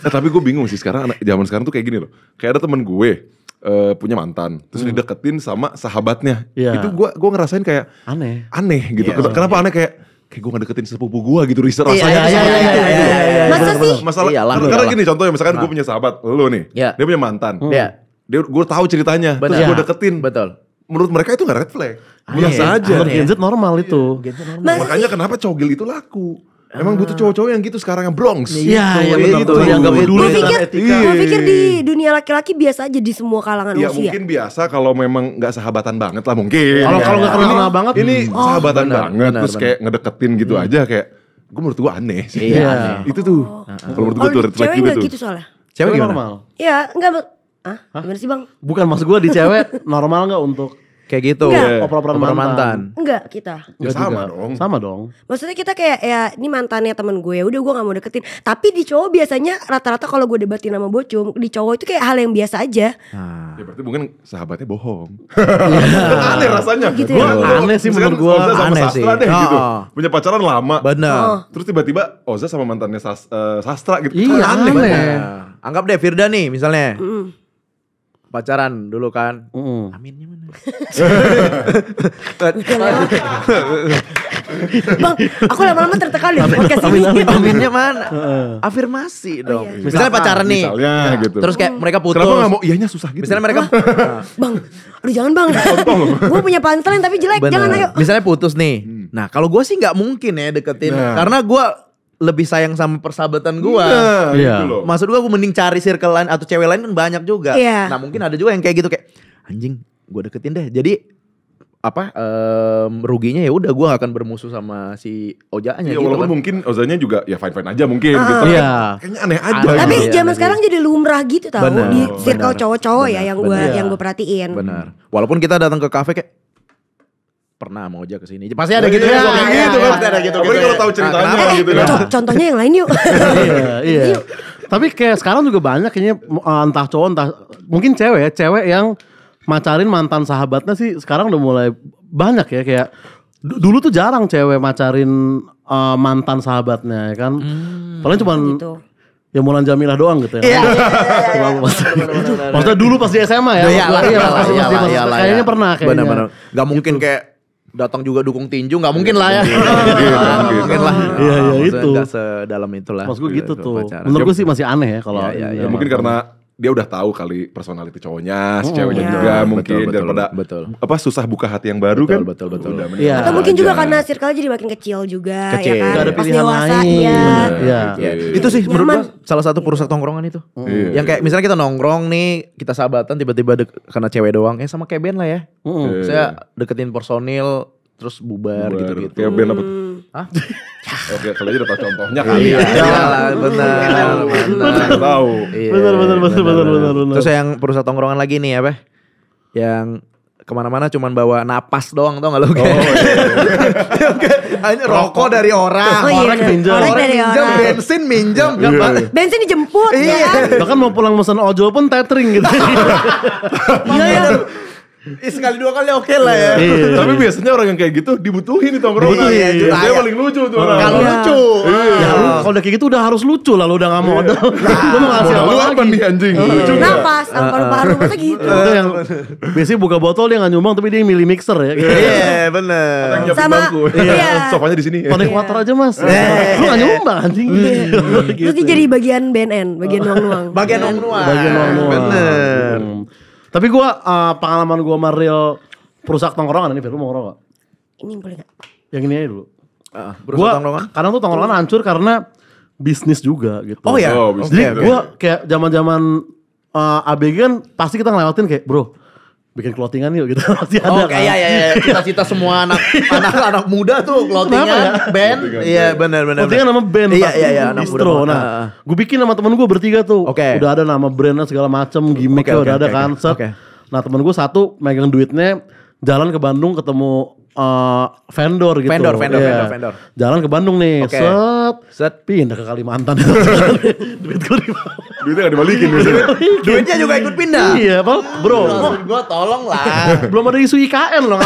nah, tapi gue bingung sih sekarang zaman sekarang tuh kayak gini loh. Kayak ada temen gue, uh, punya mantan terus hmm. dideketin sama sahabatnya yeah. itu gue gua ngerasain kayak aneh aneh gitu yeah. Iya, kenapa yeah. aneh kayak kayak gue ngedeketin sepupu gue gitu riset iya, rasanya iya, iya, iya, iya, iya, iya. masa masalah karena iyalah. gini contohnya misalkan nah. gue punya sahabat lo nih yeah. dia punya mantan hmm. yeah. dia gue tahu ceritanya Betul. terus gue deketin betul menurut mereka itu gak red flag biasa aja menurut Gen Z normal itu normal. Makanya kenapa cowok itu laku Emang butuh ah. cowok-cowok yang gitu sekarang yang brongs. Iya, iya betul. Iya, gitu. Yang iya, peduli sama etika. Gue pikir iya, di iya. dunia laki-laki biasa aja di semua kalangan ya, usia. Ya mungkin biasa kalau memang iya, sahabatan banget lah mungkin. Kalau iya, kalau iya, iya, kenal iya, banget. Ini iya, oh. sahabatan benar, banget benar, terus benar. kayak ngedeketin gitu hmm. aja kayak gue menurut gue aneh sih. Iya. Aneh. Itu tuh. Oh. Kalau oh. menurut gue oh, tuh red flag gitu iya, gitu soalnya. Cewek normal. Iya, enggak. iya, gimana sih bang? Bukan maksud gue di cewek normal iya, untuk kayak gitu. Enggak. Iya. Oper-operan mantan. mantan. Enggak kita. Ya, sama juga. dong. Sama dong. Maksudnya kita kayak ya ini mantannya temen gue, udah gue gak mau deketin. Tapi di cowok biasanya rata-rata kalau gue debatin sama bocum, di cowok itu kayak hal yang biasa aja. Nah. Ya berarti mungkin sahabatnya bohong. ya. aneh rasanya. Gitu ya? Gua, aneh sih menurut gue. Oza sama aneh sastra sih. deh gitu. oh. gitu. Punya pacaran lama. Benar. Oh. Terus tiba-tiba Oza sama mantannya sas, uh, sastra gitu. Iya aneh. aneh. Anggap deh Firda nih misalnya. Mm pacaran dulu kan. Mm. Aminnya mana? Iya, iya. Bang, aku lama-lama tertekan di podcast amin, ini. Amin, aminnya mana? Afirmasi oh, dong. iya. Misalnya pacaran nih. Misalnya nah, gitu. Terus kayak oh. mereka putus. Kenapa gak mau iyanya susah gitu. Misalnya mereka. bang, aduh jangan bang. Iya, gue punya pantelan tapi jelek. Bener. Jangan ayo. Misalnya putus nih. Hmm. Nah kalau gue sih gak mungkin ya deketin. Nah. Karena gue lebih sayang sama persahabatan gua. Iya. Gitu yeah. Maksud gua gua mending cari circle lain atau cewek lain kan banyak juga. Yeah. Nah, mungkin ada juga yang kayak gitu kayak anjing, gua deketin deh. Jadi apa um, ruginya ya udah gue akan bermusuh sama si ojanya ya, gitu walaupun kan. mungkin ojanya juga ya fine fine aja mungkin ah, gitu iya. kayaknya aneh aja aneh, tapi gitu. zaman iya, sekarang jadi lumrah gitu tau di circle cowok-cowok ya yang gue yang gua perhatiin benar walaupun kita datang ke kafe kayak pernah mau aja ke sini. Pasti ada oh, gitu iya, ya. Iya, pasti ada iya, gitu, gitu, gitu. Tapi kalau ya. tahu nah, ceritanya gitu ya. Contohnya yang lain yuk. Iya. Tapi kayak sekarang juga banyak kayaknya eh, entah cowok entah mungkin cewek ya, cewek yang macarin mantan sahabatnya sih sekarang udah mulai banyak ya kayak dulu tuh jarang cewek macarin uh, mantan sahabatnya ya kan. Hmm, Paling cuman gitu. Ya Mulan Jamilah doang gitu ya. Iya. Maksudnya dulu pas di SMA ya. Iya, iya, iya. Kayaknya pernah kayaknya. Benar-benar. Gak mungkin gitu. kayak datang juga dukung tinju nggak mungkin lah ya mungkin iya, iya, lah ya iya, nah, iya itu nggak sedalam itulah maksud gue gitu, gitu tuh menurut gue sih masih aneh ya kalau ya, mungkin karena dia udah tahu kali personality cowoknya, si ceweknya juga mungkin betul, daripada betul. apa susah buka hati yang baru betul, kan. Betul betul betul. Ya. Atau mungkin juga karena circle jadi makin kecil juga ya kecil. ya kan. Kecil. Pas dewasa lain. ya. Itu sih menurut salah satu perusak tongkrongan itu. Mm. Yeah. yang iya. kayak misalnya kita nongkrong nih, kita sahabatan tiba-tiba karena cewek doang. Ya sama kayak band lah ya. Mm. Saya iya. deketin personil terus bubar gitu-gitu. Kayak band apa? Hmm. Hah? Oke, kalau aja gitu dapat contohnya kali ya. Iya, benar. Benar. Tahu. Benar, benar, benar, benar, benar. Terus yang perusak tongkrongan lagi nih apa? Yang kemana-mana cuman bawa napas doang tau gak lo kayak oh, iya. iya. rokok dari orang oh, iya, orang minjem orang, dari minjem orang. bensin minjem iya, iya. bensin dijemput iya. Ya kan bahkan mau pulang pesan ojol pun tethering gitu iya, iya. iya, iya. Eh, sekali dua kali oke okay lah ya. Iya. Iya. Tapi biasanya orang yang kayak gitu dibutuhin di tongkrongan. Iya, iya, Dia iya. paling lucu tuh orang. Kalau lucu. Ya, kalau udah kayak gitu udah harus lucu lah lu udah gak mau. ada. lu mau ngasih apa, apa nih anjing? Lucu Nafas, paru-paru masa gitu. Itu yang biasanya buka botol dia gak nyumbang tapi dia milih mixer ya. Iya, benar. Sama iya. Oh, sofanya di sini. paling water aja, Mas. Eh. Lu gak nyumbang anjing. Hmm. Terus gitu. jadi bagian BNN, bagian oh. nuang-nuang. Bagian nuang-nuang. Bagian nuang-nuang. Benar. Hmm. Tapi gue uh, pengalaman gue sama real perusak tongkrongan ini Fir, lu mau ngerokok? Ini boleh gak? Yang ini aja dulu. Uh, gua, tuh Kadang tuh tongkrongan hancur karena bisnis juga gitu. Oh, iya. oh ya. Oh, bisnis. Jadi okay, gue kayak zaman-zaman uh, eh, ABG kan pasti kita ngelewatin kayak bro bikin clothingan yuk gitu masih oh, okay, kan. ya, ya, ya. Cita-cita semua anak iya. anak anak muda tuh clothingan ya? band. Iya yeah, benar benar. Clothingan nama band. Iya iya iya anak distro. nah, gue bikin sama temen gue bertiga tuh. Oke. Okay. Udah ada nama brandnya segala macem, gimmick okay, okay, udah okay, ada okay, kan. Okay. Nah temen gue satu megang duitnya jalan ke Bandung ketemu uh, vendor gitu. Vendor, vendor, yeah. vendor, vendor. Jalan ke Bandung nih, okay. set, set, pindah ke Kalimantan. Duit gue di Duitnya gak dibalikin iya, biasanya. Duitnya juga ikut pindah. Iya, bang, bro. gua gue tolong lah. Belum ada isu IKN loh.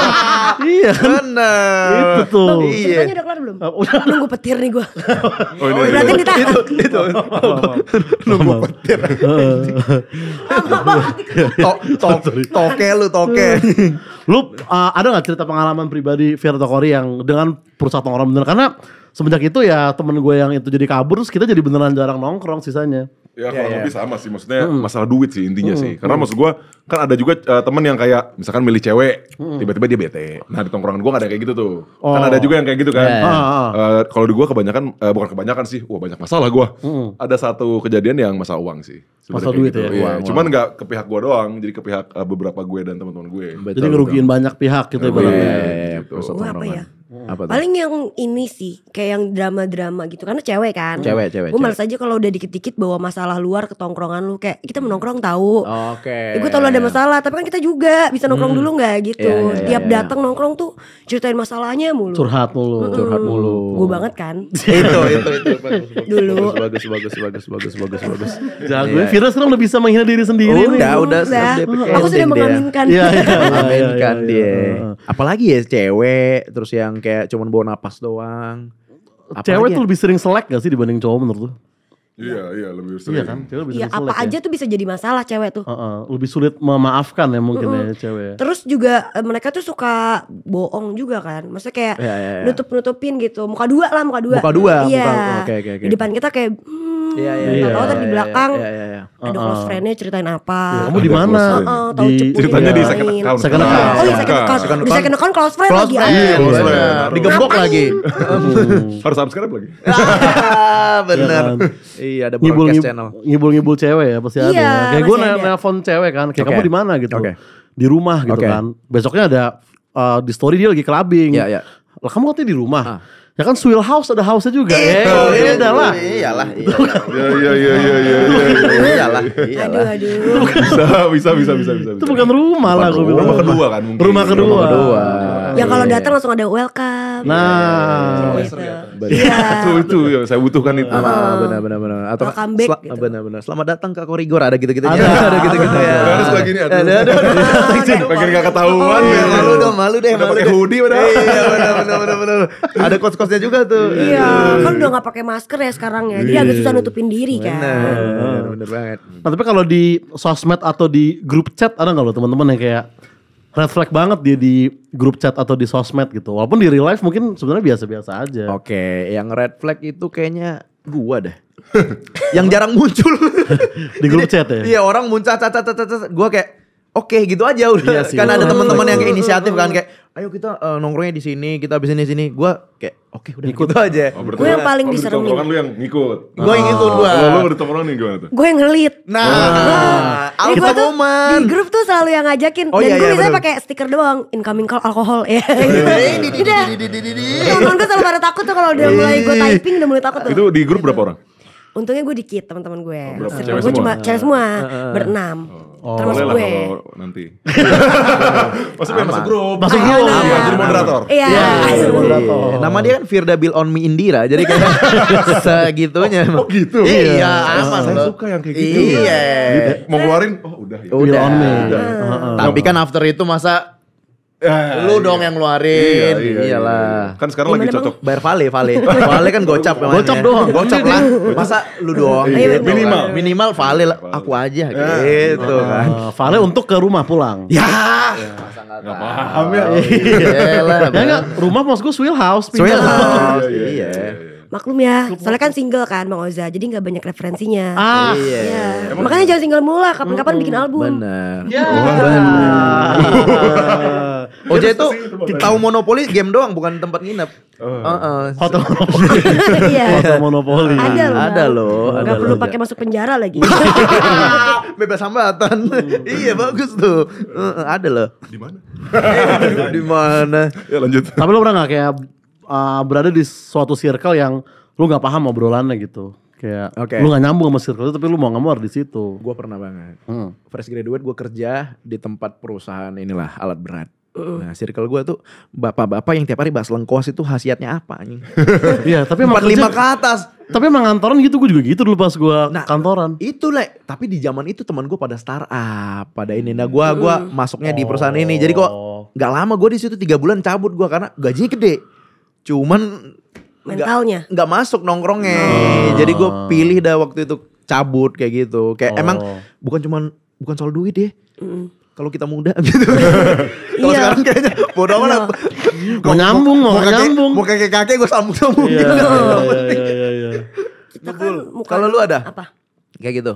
iya. Bener. Itu tuh. Bang, iya. udah kelar belum? Oh, udah. Nunggu petir nih gue. oh, ini, oh, Berarti ditahan. Itu, itu. Nunggu petir. Toke lu, toke. Lu eh, ada gak cerita pengalaman pribadi Fir Tokori yang dengan perusahaan orang bener karena semenjak itu ya temen gue yang itu jadi kabur terus kita jadi beneran jarang nongkrong sisanya Ya iya, kalau iya. yeah, lebih sama sih maksudnya hmm. masalah duit sih intinya hmm. sih. Karena hmm. maksud gua kan ada juga uh, temen yang kayak misalkan milih cewek tiba hmm. tiba-tiba dia bete. Nah di tongkrongan gua gak ada kayak gitu tuh. Oh. Kan ada juga yang kayak gitu kan. Yeah. yeah. Eh, uh, ah, ah. eh, kalau di gua kebanyakan uh, bukan kebanyakan sih, wah banyak masalah gua. Hmm. Ada satu kejadian yang masalah uang sih. Masalah duit gitu. ya. Iya. Uang, Cuman nggak ke pihak gua doang, jadi ke pihak uh, beberapa gue dan teman-teman gue. Betul, Jadi ngerugiin banyak pihak gitu ya, Iya, gitu. apa ya? Apa tuh? Paling yang ini sih kayak yang drama-drama gitu karena cewek kan. Cewek, cewek. Gue males aja kalau udah dikit-dikit bawa masalah luar ke tongkrongan lu kayak kita menongkrong ya, tahu. Oke. Okay. Ya, gue tau lu ada masalah, tapi kan kita juga bisa nongkrong hmm. dulu nggak gitu. Yeah, yeah, iya, Tiap yeah. Iya. datang nongkrong tuh ceritain masalahnya mulu. Curhat mulu, hmm, curhat mulu. Gue banget kan. itu, itu, itu. Bagus, dulu. Bagus, bagus, bagus, bagus, bagus, bagus. Jago. Yeah. Virus iya. sekarang udah bisa menghina diri sendiri. Udah, udah. udah. Aku sudah mengaminkan. iya. Mengaminkan dia. Apalagi ya cewek, terus yang kayak kayak cuman bawa napas doang. Apalagi cewek tuh lebih sering selek gak sih dibanding cowok menurut lu? Iya, iya, iya lebih sering. Iya kan? Cewek lebih iya, apa ya. aja tuh bisa jadi masalah cewek tuh. Uh uh lebih sulit memaafkan ya mungkin uh -uh. ya cewek. Ya. Terus juga eh, mereka tuh suka bohong juga kan. Maksudnya kayak yeah, yeah, yeah. nutup-nutupin gitu. Muka dua lah, muka dua. Muka dua, iya. Oke, oke, oke. Di depan kita kayak hmm, Iya, iya, iya. Tahu tadi di iya, iya, belakang iya, iya, iya. ada close friendnya ceritain apa. kamu di mana? Heeh, ceritanya oh, di second account. Second account. Oh, di second account. Di second account close friend lagi. Iya, Digembok lagi. Harus subscribe lagi. Benar. Kan? Kan? Iya, ada ngibul, broadcast ngibul, channel. Ngibul-ngibul cewek ya pasti iya, ya. ada. Kayak gue nelfon cewek kan, kayak okay. kamu di mana gitu. Okay. Di rumah gitu okay. kan. Besoknya ada uh, di story dia lagi clubbing. Iya, iya. Lah kamu katanya di rumah. Ah. Ya kan Swill House ada house-nya juga. Iya. Eh, iya, iya, lah. Iya, iya, iyalah. Iya, iya, iya, iya, iya. iya, iya iyalah. iya, aduh. Bisa, bisa, bisa, bisa, bisa. Itu bukan rumah lah gue bilang. Rumah kedua kan mungkin. Rumah kedua. Ya kalau datang langsung ada welcome. Nah, gitu betul iya. Yeah. itu itu yang saya butuhkan itu. Ah, ah, benar benar benar. Atau comeback, sel- gitu. benar benar. Selamat datang ke Korigor ada gitu-gitu. Ada, ada, ada gitu-gitu ya. Harus lagi nih ada. Ada ada. Pengen enggak ketahuan ya. Malu dong, malu deh. Udah pakai hoodie benar Iya benar benar benar Ada kos-kosnya juga tuh. Iya, kan udah enggak pakai masker ya sekarang ya. Jadi agak susah iya. nutupin diri kan. Benar, iya. benar banget. Nah, tapi kalau di sosmed atau di grup chat ada enggak lo teman-teman yang kayak red flag banget dia di grup chat atau di sosmed gitu. Walaupun di real life mungkin sebenarnya biasa-biasa aja. Oke, okay, yang red flag itu kayaknya gua deh. yang jarang muncul di grup chat ya. Iya, orang muncul chat chat chat gua kayak oke okay, gitu aja udah iya sih, karena ada teman-teman yang kayak inisiatif kan kayak ayo kita uh, nongkrongnya di sini kita di ini sini gue kayak oke okay, udah ikut gitu aja oh, gue yang paling oh, diseremin lu yang ngikut gue yang ngikut oh, gue lu bertemu nih gimana tuh gue yang ngelit nah, ah. nah. gue tuh di grup tuh selalu yang ngajakin oh, dan iya, gue iya, biasanya pakai stiker doang incoming call alkohol ya udah teman gue selalu pada takut tuh kalau udah mulai gue typing udah mulai takut tuh itu di grup berapa orang untungnya gue dikit teman-teman gue oh, cewek gue cuma cewek semua uh, berenam oh, termasuk gue lah kalau nanti maksudnya masuk grup masuk grup iya, jadi moderator iya, iya moderator. Iya, iya. nama dia kan Firda Bill on Me Indira jadi kayak segitunya oh, oh gitu iya aman saya suka yang kayak gitu iya mau ngeluarin oh udah ya. udah, udah. Tapi kan after itu masa Eh, lu iya. dong yang ngeluarin. Iya, iya, iya Iyalah. Iya, iya. Kan sekarang lagi cocok. Bayar Vale, Vale. vale kan gocap memang. Gocap doang. Gocap lah. Masa lu doang. Iya, gitu? minimal. Kan. Minimal Vale Aku aja ah. gitu oh. kan. Vale untuk ke rumah pulang. Ya. ya masa gak paham ya. Iyalah. Ya enggak, rumah maksud gue Swill House. Swill House. Iya. Maklum ya, soalnya kan single kan Bang Oza, jadi nggak banyak referensinya. Ah, iya. Yeah. Makanya jangan single mula, kapan-kapan bikin album. Benar. Yeah. Oh, benar. Iya, OJ itu tahu monopoli game doang bukan tempat nginep. Uh, uh, hotel monopoli. Iya. hotel monopoli. Ada loh. Ada loh. Gak perlu pakai masuk penjara lagi. Bebas hambatan. Hmm. iya bagus tuh. Uh, ada loh. Di mana? Di mana? Ya lanjut. Tapi lo pernah enggak kayak uh, berada di suatu circle yang lu gak paham obrolannya gitu kayak okay. lu gak nyambung sama circle itu tapi lu mau ngomong di situ Gua pernah banget hmm. fresh graduate gua kerja di tempat perusahaan inilah alat berat Uh. Nah, circle gue tuh bapak-bapak yang tiap hari bahas lengkoas itu khasiatnya apa anjing. Iya, tapi empat lima ke atas. Tapi emang kantoran gitu, gue juga gitu dulu pas gue nah, kantoran. Itu le, tapi di zaman itu teman gue pada startup, pada ini. Nah gue hmm. masuknya di perusahaan ini, jadi kok oh. nggak lama gue di situ tiga bulan cabut gue karena gajinya gede. Cuman mentalnya nggak masuk nongkrongnya. Uh. Jadi gue pilih dah waktu itu cabut kayak gitu. Kayak oh. emang bukan cuman bukan soal duit deh. Ya. Mm kalau kita muda gitu. kalau iya. sekarang kayaknya bodo amat. Iya. Mau nyambung, mau, mau nyambung. Mau kakek kakek gue sambung sambung. Iya, gitu. iya, iya, iya, iya. Kalau lu ada? Apa? Kayak gitu.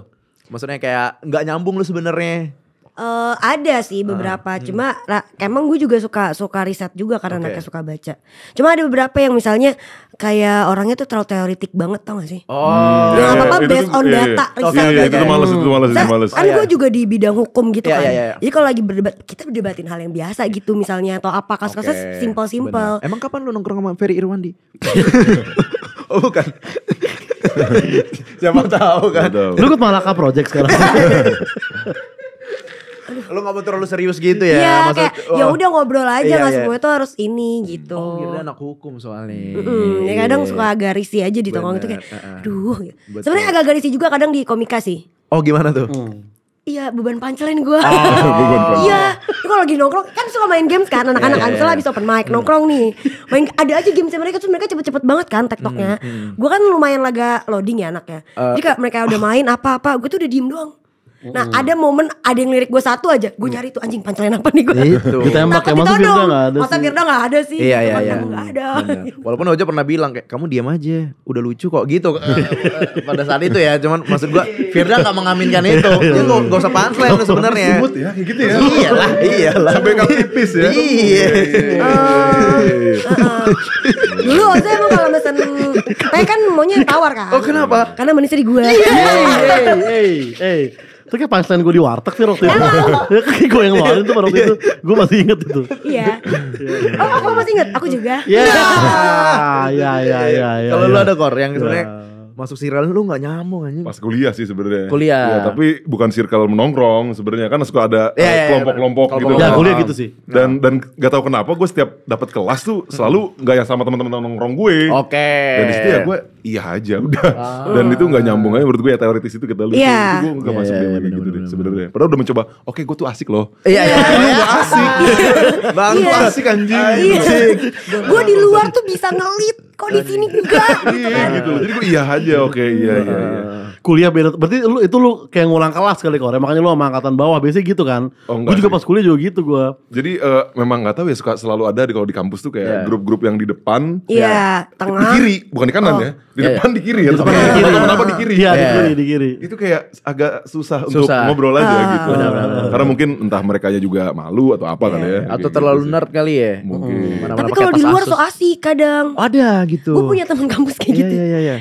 Maksudnya kayak nggak nyambung lu sebenarnya. Uh, ada sih beberapa, uh, hmm. cuma ra, emang gue juga suka suka riset juga karena okay. anaknya suka baca. Cuma ada beberapa yang misalnya kayak orangnya tuh terlalu teoritik banget tau gak sih? Oh, hmm. Iya, iya, apa-apa ya, based itu, on iya, iya. data, iya, riset. Iya, iya, itu kan. males, itu males, itu males. Kan oh, gue juga di bidang hukum gitu kan. Jadi kalau lagi berdebat, kita berdebatin hal yang biasa gitu misalnya atau apa kasus-kasus okay. simpel-simpel. Emang kapan lu nongkrong sama Ferry Irwandi? oh bukan. Siapa tahu kan. Lu ikut Malaka Project sekarang. lu nggak mau terlalu serius gitu ya? Iya, kayak ya udah ngobrol aja iya, nggak iya, iya. semua itu harus ini hmm. gitu. Oh, gila anak hukum soalnya. Mm -hmm. ya kadang suka iya. agak risih aja di tongkrong itu kayak, aduh. Gitu. Sebenarnya agak agak risih juga kadang di komika sih. Oh gimana tuh? Hmm. Iya beban pancelin gue oh. Iya Kalau lagi nongkrong Kan suka main games kan iya, Anak-anak yeah, kan setelah abis open mic hmm. Nongkrong nih main Ada aja games mereka Terus mereka cepet-cepet banget kan TikToknya. Gue kan lumayan laga loading ya anaknya uh, Jadi mereka udah ah. main apa-apa Gue tuh udah diem doang Nah mm. ada momen ada yang lirik gue satu aja, gue mm. nyari tuh anjing pancelain apa nih gue. Itu. Ditembak ya, masa Firda gak ada Masa Firda gak ada sih. Iya, iya, iya. Gak ada. Walaupun Ojo pernah bilang kayak, kamu diam aja, udah lucu kok gitu. Eh, eh, pada saat itu ya, cuman maksud gue Firda gak mengaminkan itu. Iya, iya, Dia gak, iya. gak usah pancelan sebenarnya. Sebut ya, iya gitu ya. Iya lah Sampai gak pipis ya. Iya. Ah, ah. Dulu Ojo emang kalau mesen, tapi kan maunya yang tawar kan. Oh kenapa? Karena manisnya di gue. iya iya iya itu kayak punchline gue di warteg sih waktu itu. ya kayak gue yang ngeluarin tuh waktu itu. Iya. Gue masih inget itu. Iya. iya, iya oh, aku masih inget? Aku juga. Iya. Iya, iya, iya. Kalau lu ada kor yang sebenarnya masuk sirkel lu gak nyamuk? anjing. Pas kuliah sih sebenarnya. Kuliah. Ya, tapi bukan sirkel menongkrong sebenarnya kan suka ada kelompok-kelompok yeah, gitu. Ya, kan. kuliah gitu sih. Dan dan gak tahu kenapa gue setiap dapat kelas tuh selalu gak yang sama teman-teman nongkrong gue. Oke. Okay. Dan di situ ya gue iya aja udah ah. dan itu nggak nyambung aja menurut gue ya teoritis itu kita lu yeah. itu gue nggak yeah, masuk yeah, yeah, gitu deh sebenarnya padahal udah mencoba oke okay, gue tuh asik loh iya iya. lu gak asik bang yeah. lu asik anjing yeah. gue di luar tuh bisa ngelit kok di sini enggak iya, gitu kan gitu loh jadi gue iya aja oke okay, iya iya, iya ah. kuliah beda berarti lu itu lu kayak ngulang kelas kali kore ya, makanya lu sama angkatan bawah biasanya gitu kan oh, gue juga sih. pas kuliah juga gitu gue jadi uh, memang nggak tahu ya suka selalu ada kalau di kampus tuh kayak iya. grup-grup yeah. yang di depan yeah. ya, tengah di kiri bukan di kanan oh. ya di yeah, iya. depan di kiri ya, di depan di kiri. Kenapa di kiri? ya di iya. kiri, di kiri. Itu kayak agak susah, susah. untuk ngobrol aja ah, gitu. Benar, benar, benar. Karena mungkin entah mereka juga malu atau apa yeah. kali ya. Iya. Atau gitu terlalu gitu nerd kali ya. Mungkin. Hmm. Tapi kalau di luar so asik kadang. Oh, ada gitu. Gue punya teman kampus kayak gitu.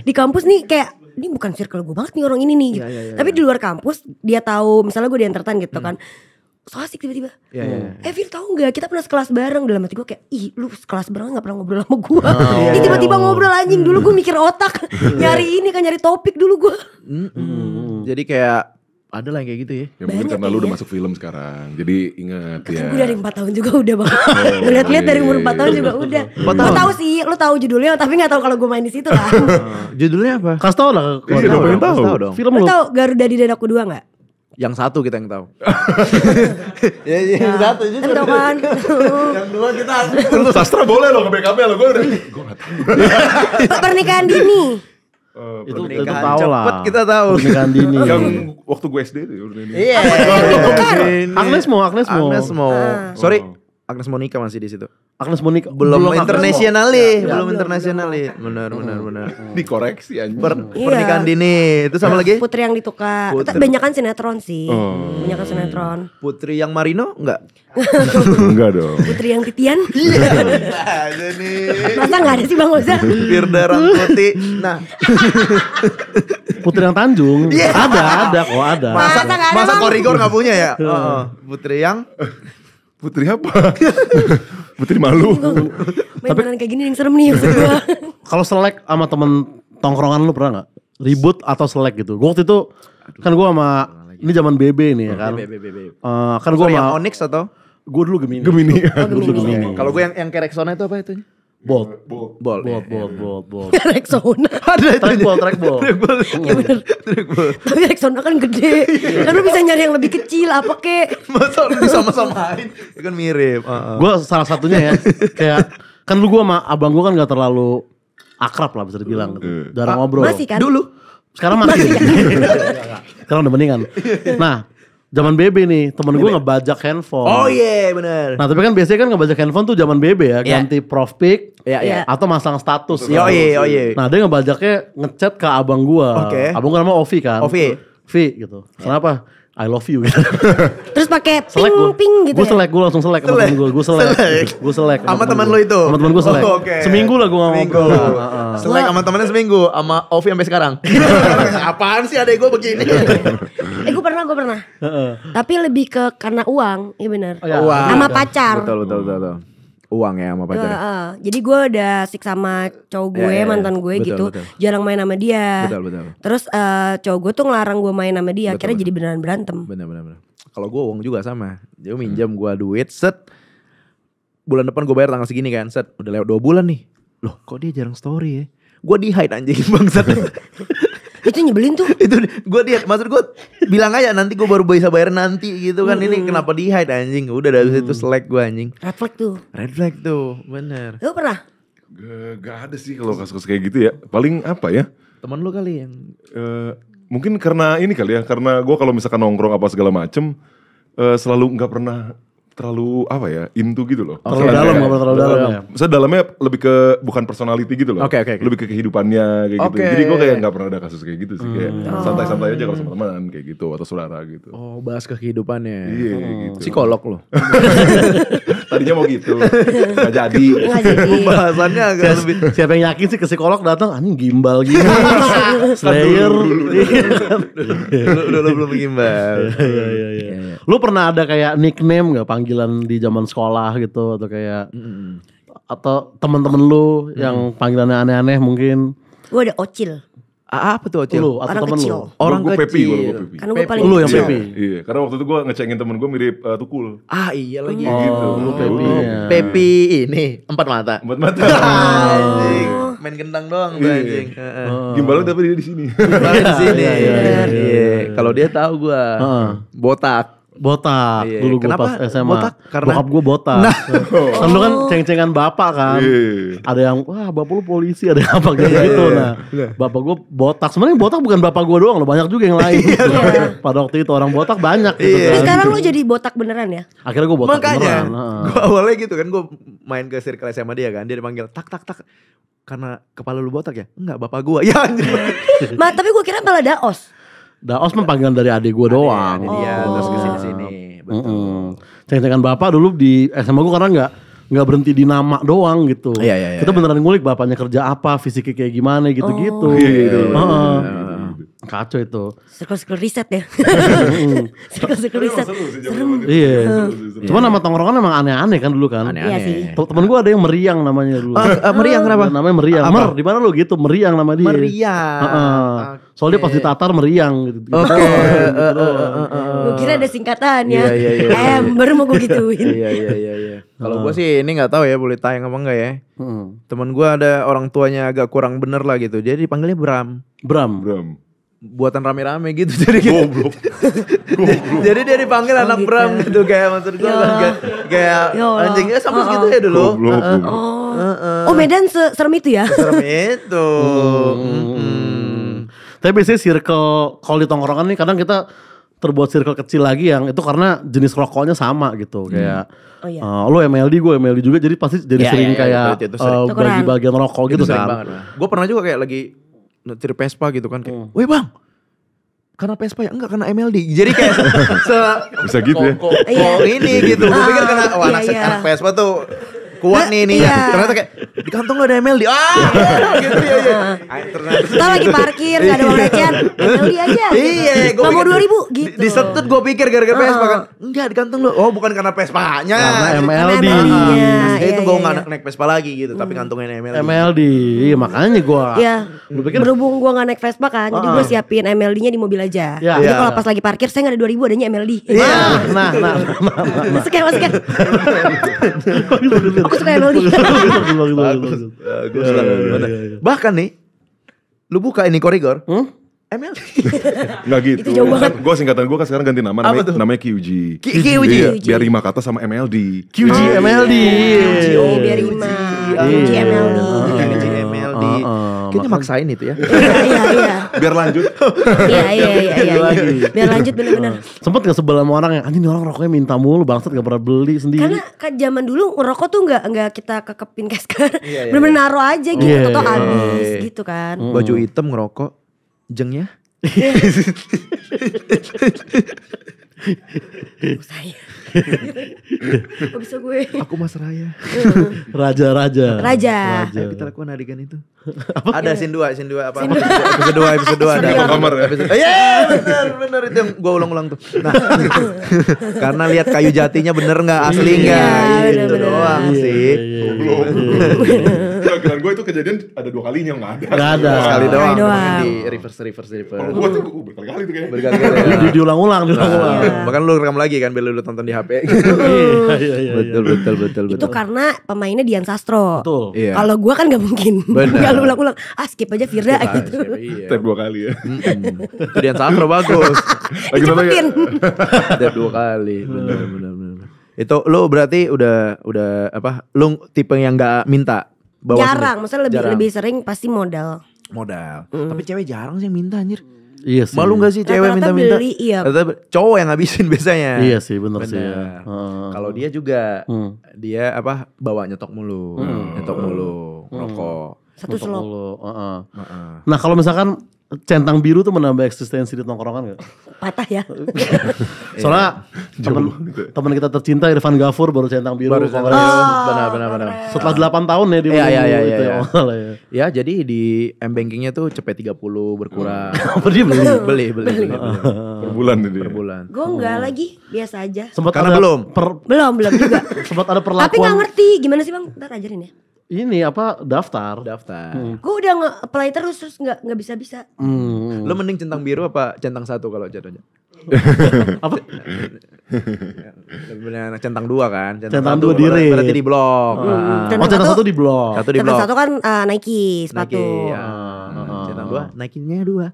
Di kampus nih kayak ini bukan circle gue banget nih orang ini nih. Tapi di luar kampus dia tahu misalnya gue di entertain gitu hmm. kan so tiba-tiba. Yeah, yeah, yeah. Eh Fir tau gak kita pernah sekelas bareng dalam hati gue kayak ih lu sekelas bareng gak pernah ngobrol sama gue. Oh, yeah, iya, tiba-tiba oh. ngobrol anjing dulu gue mikir otak nyari ini kan nyari topik dulu gue. Mm -hmm. Jadi kayak ada lah yang kayak gitu ya. Ya Banyak mungkin karena ya, lu udah masuk film sekarang. Jadi ingat kan ya. gue dari 4 tahun juga udah banget. Oh, Lihat-lihat iya, dari umur 4 tahun juga udah. 4 tahun? Gue tahu sih, lu tahu judulnya tapi gak tahu kalau gue main di situ lah. judulnya apa? Kasih tau lah. Kasih tau, dong. Film lu. Lu tau Garuda di Dadaku 2 gak? yang satu kita yang tahu. ya, ya, yang ya, satu itu Endokan. yang dua kita lu sastra boleh loh ke BKP lo gue udah gue tahu. Pernikahan dini. Uh, itu itu tahu lah. Cepet kita tahu. Pernikahan dini. Yang waktu gue SD tuh. Ya, iya. Agnes mau, Agnes mau. Agnes mau. Ah. Sorry, Agnes mau nikah masih di situ. Agnes Monica eh. iya. belum, belum internasional nih, belum internasional nih. Benar benar hmm. benar. Hmm. Dikoreksi anjing. Per, iya. Pernikahan dini itu sama nah, lagi? Putri yang dituka. Banyak kan sinetron sih. Oh. Banyak kan sinetron. Putri yang Marino enggak? enggak dong. Putri yang Titian? Iya. ada nih. Masa enggak ada sih Bang Oza? Firda Rangkuti. Nah. Putri yang Tanjung. Yeah. Ada, ada kok, ada. Masa, masa, masa korigor nggak punya ya? Iya. Heeh. putri yang Putri apa? Putri malu. Main Tapi, kayak gini yang serem nih Kalau selek sama temen tongkrongan lu pernah gak? Ribut atau selek gitu? Gue waktu itu kan gue sama ini zaman BB nih ya oh, kan. BB, BB. Uh, eh, kan gue sama Onyx atau? Gue dulu Gemini. Gemini. Oh, Gemini. Kalau gue yang yang kereksona itu apa itu? Bolt. Bolt. Bolt. Bolt. Bolt. Bolt. Bolt. Rexona. Ada itu. Trackball. Trackball. Trackball. Iya bener. Trackball. Tapi Rexona kan gede. Iya. kan lu bisa nyari yang lebih kecil apa kek. Masa lu bisa sama-samain. Ya kan mirip. Ah, ah. Gue salah satunya ya. kayak. Kan lu gue sama abang gue kan gak terlalu akrab lah bisa dibilang. Gitu. Hmm. Jarang ngobrol. Masih kan? Dulu. Sekarang masih. masih kan? Sekarang udah mendingan. Nah zaman BB nih temen gue ngebajak handphone oh iya yeah, bener nah tapi kan biasanya kan ngebajak handphone tuh zaman BB ya yeah. ganti prof pic yeah, yeah. atau masang status oh iya oh iya nah dia ngebajaknya ngechat ke abang gue okay. abang gue nama Ovi kan Ovi Ovi gitu yeah. kenapa I love you gitu. Terus pakai ping gua. ping gitu. Gue ya? selek, gue langsung selek, selek. sama gue, gue selek, oh, gue nah, nah, nah. selek. Sama teman lo itu. Sama teman gue selek. Oh, okay. Seminggu lah gue ngomong. Uh, Selek sama temennya seminggu, sama Ovi sampai sekarang. Apaan sih adek gue begini? Eh, pernah, gue pernah. Tapi lebih ke karena uang, iya benar. Oh, iya. Uang. Sama pacar. Betul, betul, betul, betul. Uang ya sama pacar. Uh, uh. Jadi gue udah sik sama cowok ya, gue, yeah, ya. mantan gue betul, gitu. Betul. Jarang main sama dia. Betul, betul. Terus uh, cowok gue tuh ngelarang gue main sama dia, akhirnya jadi beneran berantem. Benar, benar, benar. Kalau gue uang juga sama. Dia hmm. minjam gue duit, set. Bulan depan gue bayar tanggal segini kan, set. Udah lewat dua bulan nih. Loh kok dia jarang story ya? Gue di hide anjing bangsat itu nyebelin tuh itu gue lihat maksud gue bilang aja nanti gue baru bisa bayar nanti gitu kan hmm. ini kenapa di hide anjing udah dari hmm. situ selek gue anjing red flag tuh red flag tuh bener lu pernah Gak ada sih kalau kasus-kasus kayak gitu ya paling apa ya teman lu kali yang uh, mungkin karena ini kali ya karena gue kalau misalkan nongkrong apa segala macem uh, selalu nggak pernah terlalu apa ya into gitu loh. Okay. Terlalu dalam, ngobrol terlalu dalam. dalam. Saya dalamnya lebih ke bukan personality gitu loh. Okay, okay, okay. Lebih ke kehidupannya kayak okay. gitu. Jadi gue kayak nggak pernah ada kasus kayak gitu sih. Hmm. Kayak santai-santai aja kalau sama teman kayak gitu atau saudara gitu. Oh bahas kehidupannya. Iya oh. gitu. Psikolog loh. Tadinya mau gitu, nggak jadi. Pembahasannya agak siapa, lebih. Siapa yang yakin sih ke psikolog datang anjing gimbal gitu, Slayer. Lu belum gimbal. Iya, iya, iya, lu pernah ada kayak nickname nggak panggil panggilan di zaman sekolah gitu atau kayak mm. atau teman-teman lu mm. yang panggilannya aneh-aneh mungkin. Gue ada ocil. A apa tuh ocil? Lu, atau orang temen kecil. Lu? Orang gue Pepi, gue pepi. Karena gue paling lu yang pepi. Iya, iya, karena waktu itu gue ngecengin temen gue mirip uh, tukul. Ah iya lagi. Oh, gitu. lu pepi. Iya. Pepi ini empat mata. Empat mata. oh. Main gendang doang tuh iya. anjing. Oh. Gimbalnya tapi dia di sini. di sini. Iya, iya. Kalau dia tahu gue botak botak iya, dulu gue pas SMA. Botak? Karena bokap gue botak. Nah. Kan lu kan oh. ceng-cengan bapak kan. Iya, iya, iya. Ada yang wah bapak lu polisi, ada yang apa kayak iya, gitu. Iya, nah, bapak gue botak. Sebenarnya botak bukan bapak gue doang lo banyak juga yang lain. Nah, pada waktu itu orang botak banyak gitu iya. kan. Sekarang lu jadi botak beneran ya? Akhirnya gue botak Makanya, beneran. gue awalnya gitu kan gue main ke circle SMA dia kan, dia dipanggil tak tak tak karena kepala lu botak ya? Enggak, bapak gue. Ya Ma, tapi gue kira malah Daos. Daos mah panggilan dari adik gue doang. Adik, oh. terus Betul. Hmm. bapak dulu di SMA gue karena nggak nggak berhenti di nama doang gitu. Iya, iya, iya. Kita iya. beneran ngulik bapaknya kerja apa, fisiknya kayak gimana gitu-gitu. Oh, iya, iya, iya, iya. Uh, Kacau itu. Circle-circle riset ya. Circle-circle mm. riset. Serem. Iya. cuma nama tongkrongan emang aneh-aneh kan dulu kan. Aneh-aneh. Iya temen gue ada yang meriang namanya dulu. Ah, ah, meriang kenapa? Namanya meriang. Mer, di mana lu gitu? Meriang nama dia. Meriang. Soalnya pas ditatar meriang gitu. Oke. Gitu. Gitu gue kira ada singkatan ya. Iya, iya, em, baru mau gue gituin. Iya, iya, iya. Kalau gue sih ini nggak tahu ya boleh tayang apa enggak ya. Temen gue ada orang tuanya agak kurang bener lah gitu. jadi dipanggilnya Bram. Bram. Bram buatan rame-rame gitu jadi goblok. goblok. jadi dia dipanggil oh, anak gitu. Bram ya. gitu kayak maksud gue ya. kayak, kayak ya anjingnya sama oh, oh. gitu ya dulu. uh, oh. Uh, uh. oh Medan serem itu ya? Serem itu. Hmm. Tapi biasanya circle kalau di tongkrongan nih kadang kita terbuat circle kecil lagi yang itu karena jenis rokoknya sama gitu hmm. kayak oh, iya. uh, eh, lo MLD gue MLD juga jadi pasti jadi yeah, sering yeah, yeah, kayak eh, bagi-bagian rokok itu gitu kan. Gue pernah juga kayak lagi nyetir Vespa gitu kan kayak, hmm. "Weh, Bang, karena Vespa ya enggak karena MLD jadi kayak se, bisa gitu ya kok, iya. ini gitu ah, gue pikir karena wah iya, anak, iya, iya. tuh kuat nih nih iya. ternyata kayak di kantong gak ada di. ah iya. gitu ya ya kita lagi parkir gak ada uang recehan MLD aja iya gua mau dua ribu gitu di setut gue pikir gara-gara PS kan enggak di kantong lo oh bukan karena PS nya karena di. itu gue gak naik PSP lagi gitu tapi hmm. kantongnya ML di. iya makanya gue berhubung gue gak naik PSP kan jadi gue siapin MLD nya di mobil aja jadi kalau pas lagi parkir saya gak ada dua ribu adanya MLD nah nah nah, nah nah nah masuk ya. ya. aku suka yang loli bahkan nih lu buka ini koridor hmm? ML Gak gitu. Itu jauh banget. Gue singkatan gue kan sekarang ganti nama namanya, namanya QG. QG. Iya, biar rima kata sama MLD. QG MLD. Iya, QG biar rima. QG MLD. QG MLD. Kayaknya maksain itu ya. Iya, iya, iya. Biar lanjut. Iya, iya, iya, iya. iya. Biar lanjut bener-bener. Nah, sempet gak sebel sama orang yang anjing orang rokoknya minta mulu, bangsat gak pernah beli sendiri. Karena kan zaman dulu ngerokok tuh gak nggak kita kekepin kayak sekarang. Iya, benar iya, naruh aja gitu, toto habis gitu kan. Baju hitam ngerokok, jengnya. Saya. Kok bisa gue? Aku Mas Raya. Raja-raja. Raja. Raja. kita lakukan adegan itu. apa? Ada iya. sin dua, sin dua, apa? Episode dua, episode dua. ada. Apa kamar ya? Iya, benar, benar itu yang gue ulang-ulang tuh. Nah, karena lihat kayu jatinya bener nggak asli iya, nggak? Iya, itu doang iya, sih. Pikiran gue itu kejadian ada dua kalinya nggak ada. Nggak ada. Sekali doang. doang. Di reverse reverse reverse. Kalau gue tuh uh, berkali-kali tuh kayak Berkali-kali. Ya. Diulang-ulang, nah, diulang-ulang. Iya. Bahkan lu rekam lagi kan biar lu tonton di HP. Iya, iya, betul betul betul betul. Itu karena pemainnya Dian Sastro. Betul. Kalau gue kan nggak mungkin. nggak lu ulang-ulang, ah skip aja Firda gitu. Tag dua kali ya. Dian Sastro bagus. Lagi Cepetin. Tag dua kali. Benar benar Itu lo berarti udah udah apa? lo tipe yang nggak minta bawa jarang sendiri. maksudnya lebih jarang. lebih sering pasti modal modal mm. tapi cewek jarang sih minta anjir Iya sih. Malu gak sih cewek minta-minta? Beli, iya. Rata, cowok yang ngabisin biasanya. Iya sih, benar sih. Ya. Kalau dia juga, hmm. dia apa bawa nyetok mulu, hmm. nyetok mulu, hmm. rokok. Satu nyetok slop. Uh -uh. Uh -uh. Nah kalau misalkan centang biru tuh menambah eksistensi di tongkrongan gak? Patah ya. Soalnya iya. temen, temen kita tercinta Irfan Gafur baru centang biru. Baru centang biru. Oh, benar, benar, benar. Setelah 8 tahun ya di iya, iya, ya, ya, ya, ya. ya, jadi di M bankingnya tuh cepet 30 berkurang. Hmm. beli, beli, beli, beli. beli. per ah. bulan ini. Per bulan. Gue enggak hmm. lagi, biasa aja. Sempat Karena belum. Per, belum, belum juga. Sempat ada perlakuan. Tapi gak ngerti, gimana sih Bang? Ntar ajarin ya ini apa daftar daftar hmm. gue udah nge-apply terus terus nggak nggak bisa bisa hmm. lo mending centang biru apa centang satu kalau jatuhnya apa sebenarnya centang dua kan centang, centang dua diri berarti di blok ah, ah. hmm. centang oh centang satu, satu di blok satu di centang blok. satu kan uh, Nike sepatu Nike, ya. hmm. centang dua Nike-nya dua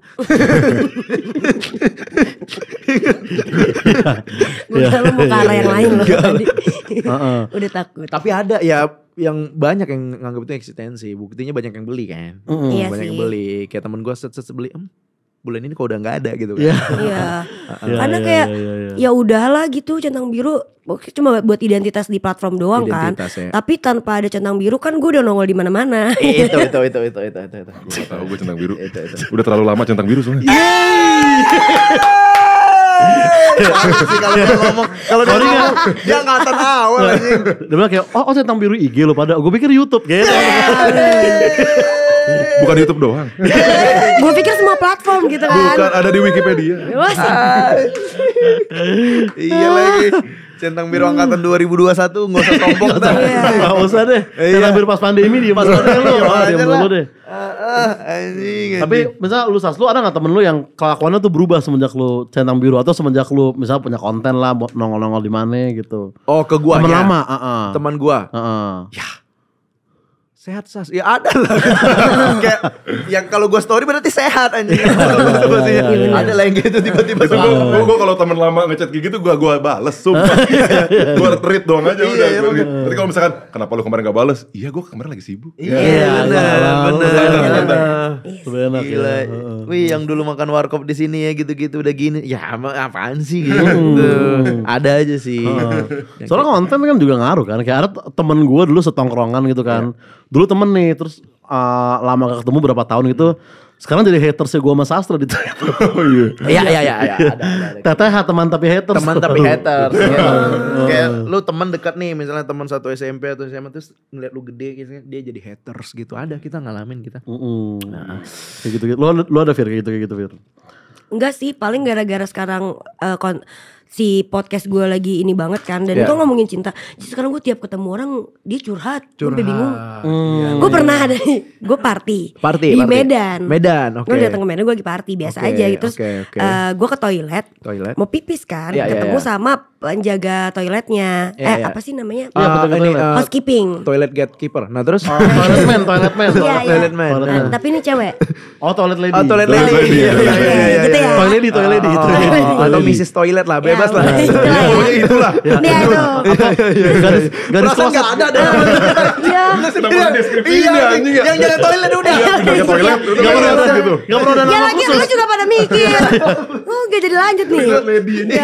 gue selalu lo mau ke yang iya, lain loh iya. tadi udah takut tapi ada ya yang banyak yang nganggap itu eksistensi. Buktinya banyak yang beli kan. Mm -hmm. iya banyak sih. yang beli. Kayak temen gue set set beli, hmm, bulan ini kok udah nggak ada gitu kan. Iya. yeah. Iya. yeah, Karena iya, kayak yeah, yeah, yeah. ya udahlah gitu centang biru cuma buat identitas di platform doang kan. identitas, kan. Ya. Tapi tanpa ada centang biru kan gue udah nongol di mana-mana. Iya, itu, itu itu itu itu itu itu. itu. Gue tahu gue centang biru. itu, itu. Udah terlalu lama centang biru soalnya. kalau dia ngomong, kalau dia ngomong, dia angkatan awal aja. Nah, dia bilang kayak, oh, oh tentang biru IG lo pada. Gue pikir YouTube gitu. Iya, iya. Bukan YouTube doang. Gue pikir semua platform gitu kan. Bukan, ada di Wikipedia. Iya lagi. Centang biru angkatan 2021 hmm. enggak usah tombok dah. Enggak usah deh. Iya. Centang biru pas pandemi dia pas pandemi iya, lu. Dia deh. Ah, ah, anjing. Tapi misal lu sas lu ada enggak temen lu yang kelakuannya tuh berubah semenjak lu centang biru atau semenjak lu misal punya konten lah nongol-nongol di mana gitu. Oh, ke gua Temen ya? lama, ah, Teman gua. Heeh. Ya sehat sas ya ada lah kayak yang kalau gue story berarti sehat aja iya, iya, iya, ada lah yang gitu tiba-tiba gue gue kalau teman lama ngechat gitu gue gue bales sumpah gue retreat doang aja udah gitu. tapi kalau misalkan kenapa lu kemarin gak bales iya gue kemarin lagi sibuk iya benar benar gila wih yang dulu makan warkop di sini ya gitu-gitu udah gini ya apaan sih gitu hmm. ada aja sih soalnya konten kan juga ngaruh kan kayak ada temen gue dulu setongkrongan gitu kan dulu temen nih terus uh, lama gak ketemu berapa tahun gitu sekarang jadi ya gue sama Sastra di Twitter. Oh iya. Iya iya iya. Ya, ada, ada, Teteh teman tapi haters. Teman tapi haters. ya. Kayak lu teman dekat nih misalnya teman satu SMP atau SMA terus ngeliat lu gede gitu dia jadi haters gitu. Ada kita ngalamin kita. Heeh. Nah. Kayak gitu, gitu. Lu, lu ada Fir kayak gitu kayak gitu Fir? Enggak sih paling gara-gara sekarang uh, kon si podcast gue lagi ini banget kan dan yeah. itu ngomongin cinta jadi sekarang gue tiap ketemu orang dia curhat, curhat. gue bingung hmm. Iya, gue iya. pernah ada gue party, party di party. Medan Medan oke okay. gue datang ke Medan gue lagi party biasa okay, aja gitu okay, okay. uh, eh, gue ke toilet, toilet mau pipis kan yeah, iya, ketemu yeah, yeah. sama penjaga toiletnya. Yeah, eh yeah. apa sih namanya? Iya, uh, -betul ini, uh, housekeeping. Toilet gatekeeper. Nah terus oh, toilet man, toilet iya, iya. man, toilet, yeah, toilet man. Toilet eh, man. tapi ini cewek. Oh toilet lady. Oh toilet lady. Toilet lady. Gitu ya. Toilet lady, toilet lady. Oh, oh, Atau oh, Mrs. Toilet lah, bebas lah. Pokoknya itulah. Iya itu. Garis garis enggak ada deh. Iya. Iya. Yang jaga toilet udah. Jaga toilet. Gak perlu ada gitu. Iya pernah ada nama khusus. Ya lagi lu juga pada mikir. Oh gak jadi lanjut nih. Toilet lady ini.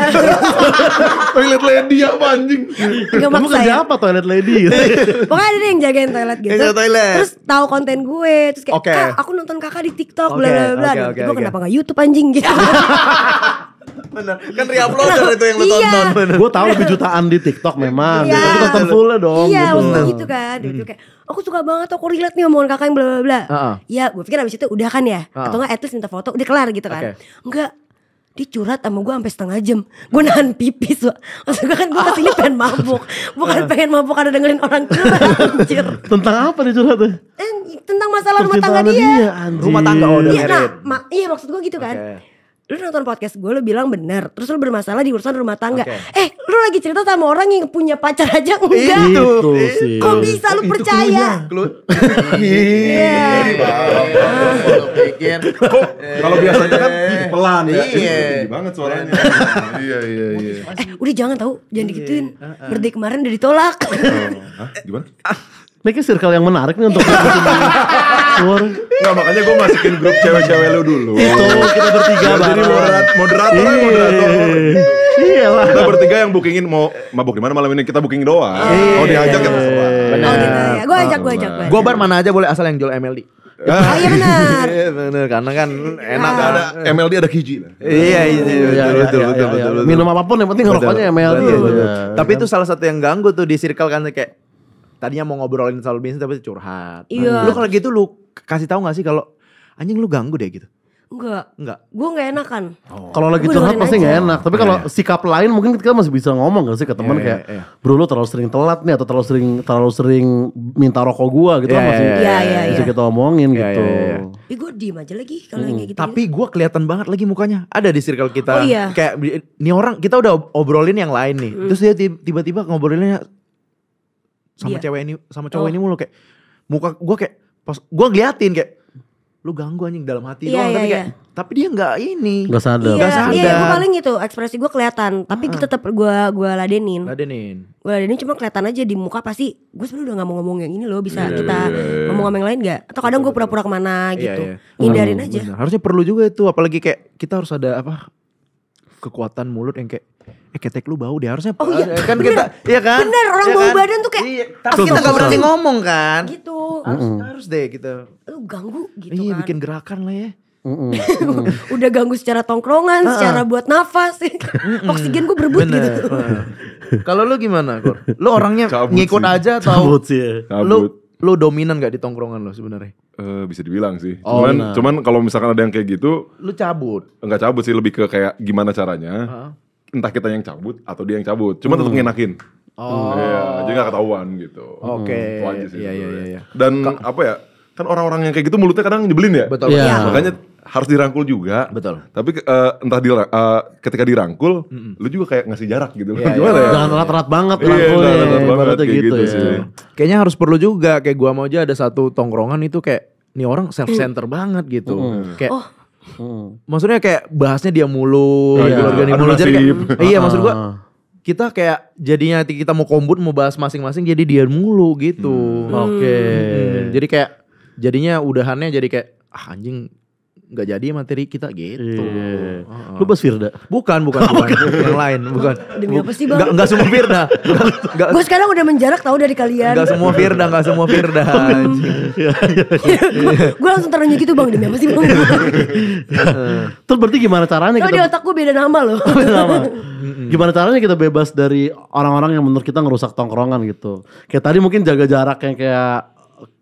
toilet lady apa anjing? Kamu kerja ya? apa toilet lady? Pokoknya ada yang jagain toilet gitu. Jaga toilet. Terus tahu konten gue, terus kayak okay. aku nonton kakak di TikTok, bla bla bla. Gitu. Gue kenapa gak YouTube anjing gitu? Bener. Kan reuploader itu yang lu iya. tonton. Gue tau lebih iya. jutaan di TikTok memang. Iya. Tapi tonton full lah dong. Iya, gitu. Nah. gitu hmm. kan. Hmm. kayak aku suka banget aku relate nih omongan kakak yang bla bla bla. Iya, uh gue pikir abis itu udah kan ya. Uh -uh. Atau gak at least minta foto udah kelar gitu kan. Okay. Enggak, dia curhat sama gue sampai setengah jam gue nahan pipis wa. maksud gue kan gue kesini pengen mabuk bukan pengen mabuk karena dengerin orang curhat anjir tentang apa dia curhatnya eh, tentang masalah rumah tangga dia, dia rumah tangga oh udah iya, nah, ma iya maksud gue gitu kan okay lu nonton podcast gue lu bilang bener terus lu bermasalah di urusan rumah tangga okay. eh lu lagi cerita sama orang yang punya pacar aja enggak itu, gitu sih. kok bisa lu percaya iya. Iya. Iya. kalau biasanya kan pelan ya iya banget suaranya iya iya iya eh udah jangan tau jangan dikituin berdek ah, ah. kemarin udah ditolak oh, gimana Ini circle yang menarik nih untuk War. Enggak makanya gue masukin grup cewek-cewek lu dulu. Itu kita bertiga bareng. jadi moderat, moderator, moderat. moderator. Iya lah. Iya, kita bertiga yang bookingin mau mabuk di mana malam ini kita booking doang. Oh diajak ya semua. Benar. Oh, gitu. iya, Gue ajak, gue ajak. Gue bar mana aja boleh asal yang jual MLD. Ah, oh, iya benar. benar karena kan enak kan. ada MLD ada hiji. Iya iya betul betul betul Minum apapun yang penting rokoknya MLD. Tapi itu salah satu yang ganggu tuh di circle kan kayak tadinya mau ngobrolin soal bisnis tapi curhat. Iya. Lu kalau gitu lu kasih tahu gak sih kalau anjing lu ganggu deh gitu? Enggak. Enggak. Gue nggak enakan. Oh. Kalau lagi curhat pasti gak enak. Tapi iya, kalau yeah, sikap lain mungkin kita masih bisa ngomong gak sih ke iya, teman yeah, kayak, yeah, bro lu terlalu sering telat nih atau terlalu sering terlalu sering minta rokok gua gitu yeah, kan iya, masih yeah, yeah, yeah, bisa kita omongin yeah, gitu. Yeah, yeah, yeah. gue diem aja lagi kalau hmm. gitu. Tapi gue kelihatan banget lagi mukanya. Ada di circle kita. Oh, iya. Kayak ini orang kita udah obrolin yang lain nih. Hmm. Terus dia tiba-tiba ngobrolinnya sama yeah. cewek ini sama cowok oh. ini mulu kayak muka gue kayak pas gue ngeliatin kayak lu ganggu anjing dalam hati yeah, doang yeah, tapi iya, kayak iya. tapi dia nggak ini nggak sadar iya, nggak sadar iya, gue paling itu ekspresi gue kelihatan tapi uh-huh. tetap gue gue ladenin ladenin gue ladenin cuma kelihatan aja di muka pasti gue sebenarnya udah nggak mau ngomong yang ini loh bisa yeah, kita yeah, yeah, yeah. ngomong yang lain nggak atau kadang gue pura-pura kemana gitu yeah, yeah. hindarin aja harusnya perlu juga itu apalagi kayak kita harus ada apa kekuatan mulut yang kayak eh ketek lu bau deh harusnya oh, iya. Eh, kan bener, kita iya kan bener orang ya bau kan? badan tuh kayak iya, tapi kita gak berarti ngomong kan gitu harus, mm -hmm. harus deh gitu lu ganggu gitu iya, kan bikin gerakan lah ya Mm -mm. udah ganggu secara tongkrongan, secara buat nafas, oksigen gue berebut gitu. Kalau lu gimana, Kur? Lu orangnya Cabut ngikut sih. aja atau Cabut sih ya. lu lu dominan gak di tongkrongan lo sebenarnya? Uh, bisa dibilang sih. Oh, cuman nah. cuman kalau misalkan ada yang kayak gitu, lu cabut. Enggak cabut sih, lebih ke kayak gimana caranya entah kita yang cabut atau dia yang cabut cuma hmm. tetap ngenakin oh iya jadi gak ketahuan gitu oke okay. Hmm, itu aja iya, iya, iya, iya. dan Ka apa ya kan orang-orang yang kayak gitu mulutnya kadang nyebelin ya betul yeah. Iya. makanya harus dirangkul juga. Betul. Tapi uh, entah di uh, eh, ketika dirangkul, mm-hmm. lu juga kayak ngasih jarak gitu. Yeah, iya. Gimana yeah. ya? Jangan rat-rat banget yeah, rangkul. Iya, erat rat banget gitu kayak gitu, gitu ya. sih. Kayaknya harus perlu juga kayak gua mau aja ada satu tongkrongan itu kayak nih orang self center mm. banget gitu. Mm. Kayak oh Hmm. Maksudnya kayak bahasnya dia mulu, iya. keluarga dia mulu. iya maksud gua ah. kita kayak jadinya kita mau kombut mau bahas masing-masing jadi dia mulu gitu. Hmm. Oke. Okay. Hmm. Jadi kayak jadinya udahannya jadi kayak ah anjing nggak jadi materi kita gitu. Yeah. Iya. Lu pas Firda? Bukan, bukan, oh, bukan. bukan. yang lain, bukan. Demi apa sih bang? Gak, gak semua Firda. Gue sekarang udah menjarak tau dari kalian. Gak semua Firda, gak semua Firda. Iya, iya, gue langsung taruhnya gitu bang, demi apa sih bang? Terus berarti gimana caranya? Kalau kita... di otak gue beda nama loh. Oh, gimana caranya kita bebas dari orang-orang yang menurut kita ngerusak tongkrongan gitu. Kayak tadi mungkin jaga jarak yang kayak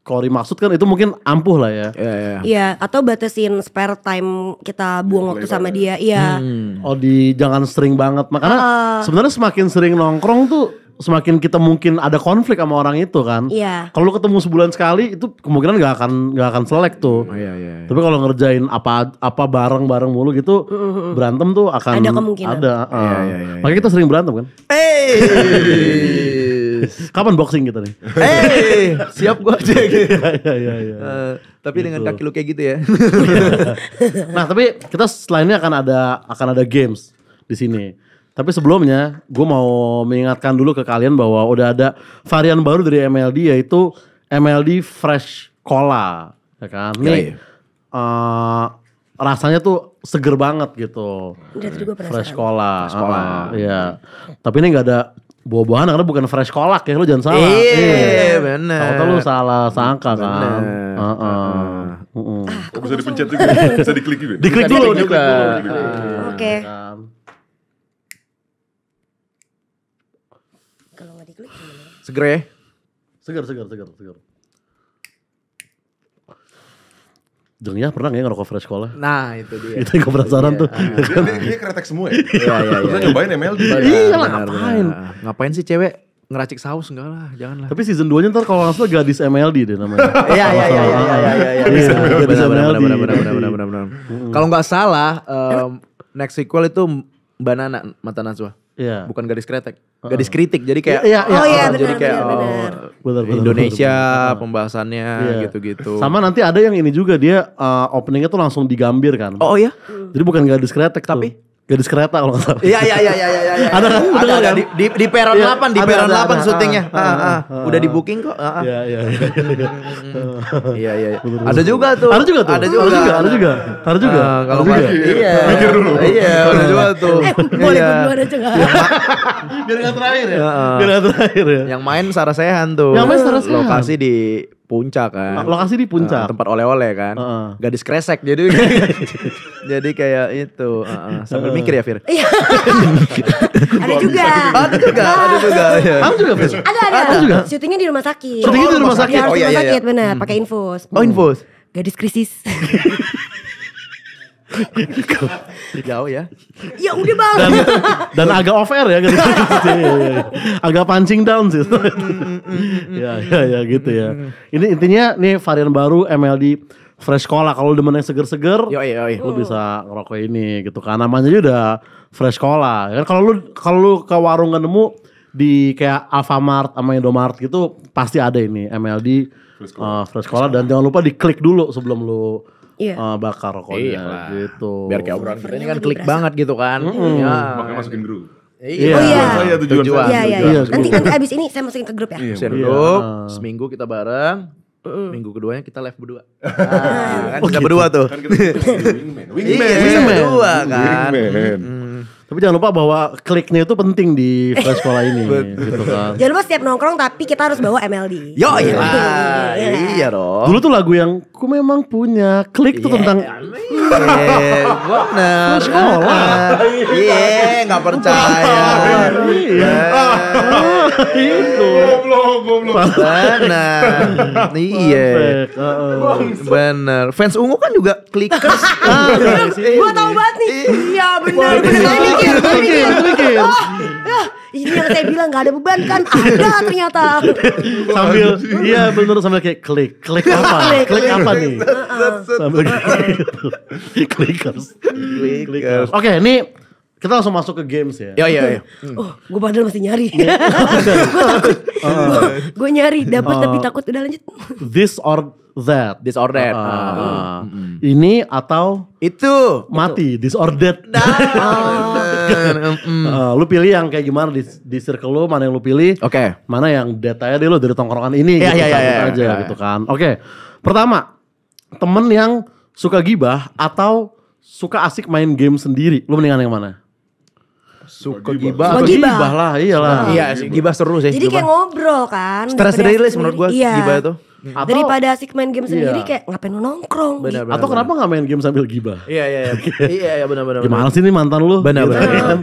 kalau maksud kan itu mungkin ampuh lah ya. Iya, yeah, yeah. yeah, atau batasin spare time kita buang waktu sama iya. dia. Iya. Hmm. Oh, di jangan sering banget. Makanya uh, sebenarnya semakin sering nongkrong tuh semakin kita mungkin ada konflik sama orang itu kan. Iya. Kalau ketemu sebulan sekali itu kemungkinan gak akan gak akan selek tuh. Oh, iya, iya, yeah. Tapi kalau ngerjain apa apa bareng-bareng mulu gitu mm, mm, mm. berantem tuh akan ada kemungkinan. Ada. Iya, iya, iya, iya, Makanya kita sering berantem kan. Hey. Kapan boxing kita nih? Eh, siap gua aja gitu. Iya, iya, iya. iya. Eh, tapi gitu. dengan kaki lu kayak gitu ya. nah, tapi kita selainnya akan ada akan ada games di sini. Tapi sebelumnya, gue mau mengingatkan dulu ke kalian bahwa udah ada varian baru dari MLD yaitu MLD Fresh Cola, ya kan? Ini ya, ya. Uh, eh, rasanya tuh seger banget gitu. Udah tadi gue Fresh Cola, sekolah. Ah, uh, iya. Tapi ini nggak ada buah-buahan karena bukan fresh kolak ya lu jangan salah. Iya, yeah, benar. Kalau lu salah sangka kan. Heeh. Uh -uh. uh ah, ah. oh, bisa dipencet juga, ya? bisa diklik juga. Ya? Diklik dulu, diklik dulu. Ah. Oke. Iya, kan? Kalau nggak diklik segera ya? Segar, segar, segar, segar. Jengnya pernah gak ya ngerokok fresh cola? Nah itu dia. itu yang gue penasaran iya. tuh. Dia, dia, dia kretek semua ya? Iya, iya, iya. nyobain ya, MLD. Iya, iya lah ngapain. Ngapain sih cewek ngeracik saus enggak lah, jangan lah. Tapi season 2-nya ntar kalau langsung gadis MLD deh namanya. Iya iya iya iya iya iya. iya. Gadis MLD. Benar benar benar benar benar. Kalau nggak salah um, next sequel itu Mbak Nana Mata Najwa yeah. bukan gadis kretek gadis kritik jadi kayak yeah, yeah, yeah. oh, yeah, iya, bener, jadi kayak bener, bener. oh bener, bener, Indonesia bener, bener. pembahasannya iya. gitu-gitu yeah. sama nanti ada yang ini juga dia uh, openingnya tuh langsung digambir kan oh, iya. Yeah. jadi bukan gadis kretek tapi tuh. Gadis kereta kalau nggak salah. Iya iya iya iya iya. ada kan? Ada, ada, di, di, di peron ya, 8 di ada, peron ada, 8 ada, syutingnya. Ah, ah, ah, ah, udah di booking kok. Iya iya iya. Iya iya. Ada juga tuh. Ada juga tuh. Ada juga. Ada juga. Ada juga. Ada juga. Kalau nggak iya. Pikir dulu. Iya. Ada juga tuh. Eh, Boleh gue duluan aja nggak? Biar nggak terakhir ya. Biar nggak terakhir ya. Yang main Sarah Sehan tuh. Yang main Sarah Sehan. Lokasi di puncak kan. Lokasi di puncak. Uh, tempat oleh-oleh kan. Uh -uh. Gadis kresek jadi jadi kayak itu. Uh -uh. Sambil uh. mikir ya Fir. Iya. ada juga. ada juga. Iya. Ada juga. Ya. Kamu juga Ada ada. Kamu juga. Syutingnya di rumah sakit. Syutingnya di rumah oh, sakit. Oh, iya, iya, rumah sakit iya. benar. Pakai infus. Oh infus. Gadis krisis. Jauh ya. Ya udah banget. Dan, dan agak off air ya. Gitu. agak pancing down sih. Mm, mm, mm, ya, ya, ya gitu ya. Ini intinya nih varian baru MLD fresh cola. Kalau demen yang seger-seger, yoi, yoi. lu bisa ngerokok ini gitu. Karena namanya aja udah fresh cola. Ya kan kalau lu kalau lu ke warung nemu di kayak Alfamart sama Indomart gitu pasti ada ini MLD fresh cola, uh, fresh cola. dan jangan lupa di klik dulu sebelum lu yeah. Iya. uh, bakar rokok iya gitu. Biar kayak obrolan kita ini kan klik berasa. banget gitu kan. Mm -hmm. ya. Makanya masukin grup. Iya. Oh iya. Saya oh, tujuan, tujuan Iya, iya. iya nanti nanti abis ini saya masukin ke grup ya. Iya, grup. Iya. Seminggu kita bareng. Uh. Minggu keduanya kita live berdua. Ah. Nah, kan oh, kita gitu. berdua tuh. Kan kita wingman. Wingman. Kan. Wingman. Wingman. Wingman. Wingman. Wingman. Wingman. Wingman. Wingman. Wingman. Tapi jangan lupa bahwa kliknya itu penting di sekolah ini gitu kan. Jangan lupa setiap nongkrong tapi kita harus bawa MLD. Yo iya. Iya. iya. iya dong. Dulu tuh lagu yang ku memang punya klik tuh yeah, tentang Iya, nah, Sekolah. Iya, enggak iya. percaya. Itu. Benar. Iya. Benar. Fans ungu kan juga klikers. Ah, Gua tahu banget nih. Iya, Benar mikir, mikir, mikir. ini yang saya bilang nggak ada beban kan ada ternyata. sambil iya benar sambil kayak klik, klik apa? klik, apa nih? sambil gitu. klik klik. Gitu. Oke, okay, ini kita langsung masuk ke games ya. Iya iya iya. Hmm. Oh, gue padahal masih nyari. Iya. gue takut. Iya. Gue iya. nyari dapat uh, tapi takut udah lanjut. This or that. This or that. Uh, uh. Ah. uh. Ini atau itu mati. This or that. Nah. mm. uh, lu pilih yang kayak gimana di, di circle lu mana yang lu pilih oke okay. mana yang detailnya deh lu dari tongkrongan ini yeah, gitu yeah, yeah, yeah, aja yeah, gitu iya. kan oke okay. pertama temen yang suka gibah atau suka asik main game sendiri lu mendingan yang mana suka gibah suka gibah, gibah lah iyalah iya gibah seru sih jadi gibah. kayak ngobrol kan stress release menurut gua iya. gibah itu Hmm. Atau, daripada asik main game iya. sendiri iya. kayak ngapain lu nongkrong bener, gitu. bener, atau bener. kenapa nggak main game sambil gibah iya iya iya iya, iya benar benar gimana sih nih mantan lu benar gitu benar kan?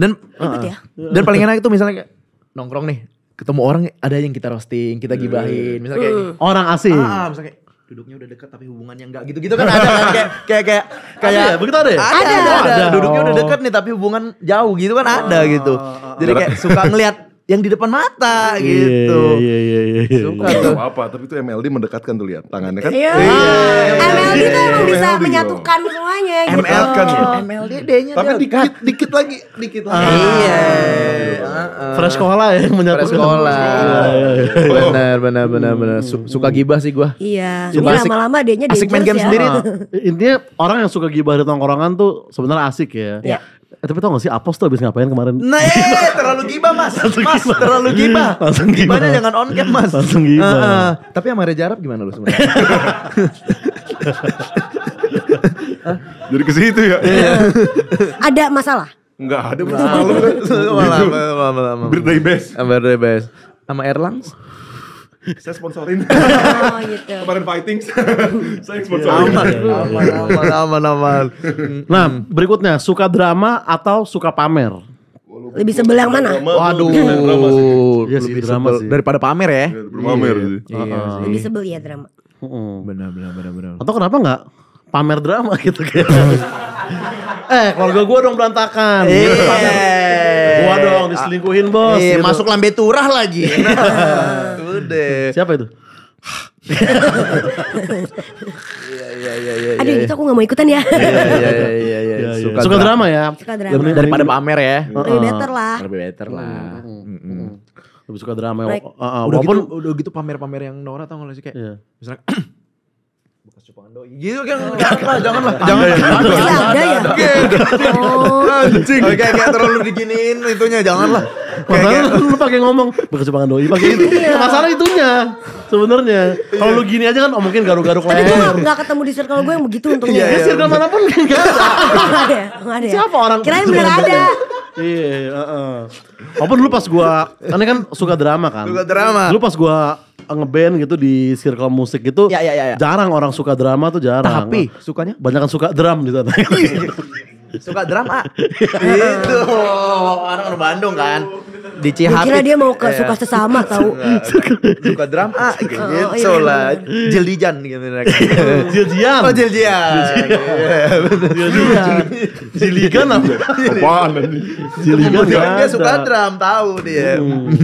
dan ah, ya. Ah. dan paling enak itu misalnya kayak nongkrong nih ketemu orang ada yang kita roasting kita hmm. gibahin misalnya kayak uh. orang asing ah, ah, misalnya kayak duduknya udah dekat tapi hubungannya enggak gitu-gitu kan ada kan kayak kayak kayak kayak ada ya, begitu ada ya? Ada, ada, ada. ada. duduknya udah oh. dekat nih tapi hubungan jauh gitu kan ada gitu. Jadi kayak suka ngelihat yang di depan mata iya, gitu. Iya iya iya. iya. Suka iya. gitu. tuh. apa, tapi itu MLD mendekatkan tuh lihat tangannya kan. Iya. iya MLD tuh emang bisa menyatukan semuanya gitu. ML kan ya. Oh, MLD D-nya Tapi dikit dikit lagi, dikit lagi. Ah, ah, ah, ya, iya. Fresh sekolah ya menyatukan. Fresh sekolah. Benar benar benar benar. Hmm. Suka gibah sih gua. Iya. Suka lama-lama D-nya asik main game ya. sendiri tuh. Intinya orang yang suka gibah di tongkrongan tuh sebenarnya asik ya. Iya. Eh, tapi tau gak sih Apos tuh abis ngapain kemarin? Nah, eh, terlalu gibah mas, langsung mas gibah. terlalu gibah. Langsung gibah. Gibahnya jangan on cam mas. Langsung gibah. Uh, uh, tapi sama Reza Arab gimana lu sebenarnya? Jadi ke situ ya. Iya. Ada masalah? Enggak ada masalah. Malah, malah, malah. Birthday best. Birthday best. Sama Erlangs? saya sponsorin. Oh gitu. Kemarin fighting, saya sponsorin. Aman, iya. aman, aman, aman, aman. Nah, berikutnya suka drama atau suka pamer? Lebih sebel yang mana? Waduh, drama iya sih. Ya, lebih drama sih. Daripada pamer ya? Daripada pamer iya. sih. Lebih sebel ya drama. Benar, benar, benar, benar. Atau kenapa nggak pamer drama gitu kayak? eh, keluarga gue dong berantakan. Gua dong diselingkuhin bos. Gitu. Masuk lambe turah lagi. deh. Siapa itu? Iya iya iya iya. Aduh iya. itu aku gak mau ikutan ya. Iya iya iya iya. iya, iya. Suka, Suka drama, ya. Suka drama. Daripada, pamer ya. Lebih better lah. Lebih better lah. Lebih suka drama. Like. Uh, uh, udah gitu, walaupun udah gitu pamer-pamer yang Nora tau gak sih kayak yeah. misalnya doi. Gitu kan janganlah janganlah janganlah. ada ya. oke. Kayak oh. kayak terlalu diginiin itunya janganlah. Makanya lu pakai ngomong berkecupangan doi pakai itu. Iya. Masalah itunya sebenarnya. Iya. Kalau lu gini aja kan oh mungkin garuk-garuk leher. Tapi gak ketemu di circle gue yang begitu untungnya. Iya, iya. circle manapun enggak ada. Enggak ada. Siapa orang? Kirain bener ada. Iya, heeh. Apa dulu pas gua, kan kan suka drama kan. Suka drama. Dulu pas gua ngeband gitu di circle musik gitu ya, ya, ya, ya. jarang orang suka drama tuh jarang. Tapi sukanya? Banyak suka drum di gitu. sana. suka ah itu orang orang Bandung kan. Di Cihapit. Kira dia mau ke iya. suka sesama tahu. suka drama gitu oh, iya, gitu iya lah. Iya, jelijan gitu Jeljian. Oh jeljian. Jeljian. jelijan apa? jelijan Dia suka drum tahu dia. Hmm.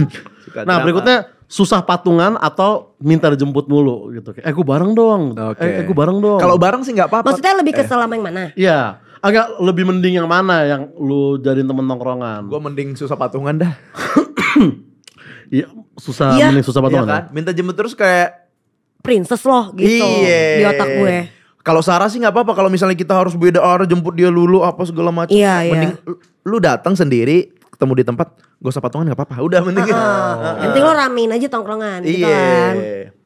Nah, berikutnya susah patungan atau minta dijemput mulu gitu. Eh gue bareng dong. Okay. Eh, eh gue bareng dong. Kalau bareng sih nggak apa-apa. Maksudnya lebih kesel sama eh. yang mana? Iya. Agak lebih mending yang mana yang lu jadiin temen nongkrongan. Gue mending susah patungan dah. Iya, susah ya. mending susah iya patungan. Iya kan? Ya? Minta jemput terus kayak princess loh gitu Iye. di otak gue. Kalau Sarah sih nggak apa-apa kalau misalnya kita harus beda arah oh, jemput dia lulu apa segala macam. Iya, iya. mending iya. lu datang sendiri ketemu di tempat gak usah patungan nggak apa-apa udah penting uh, uh, lo ramein aja tongkrongan gitu iya gitu kan.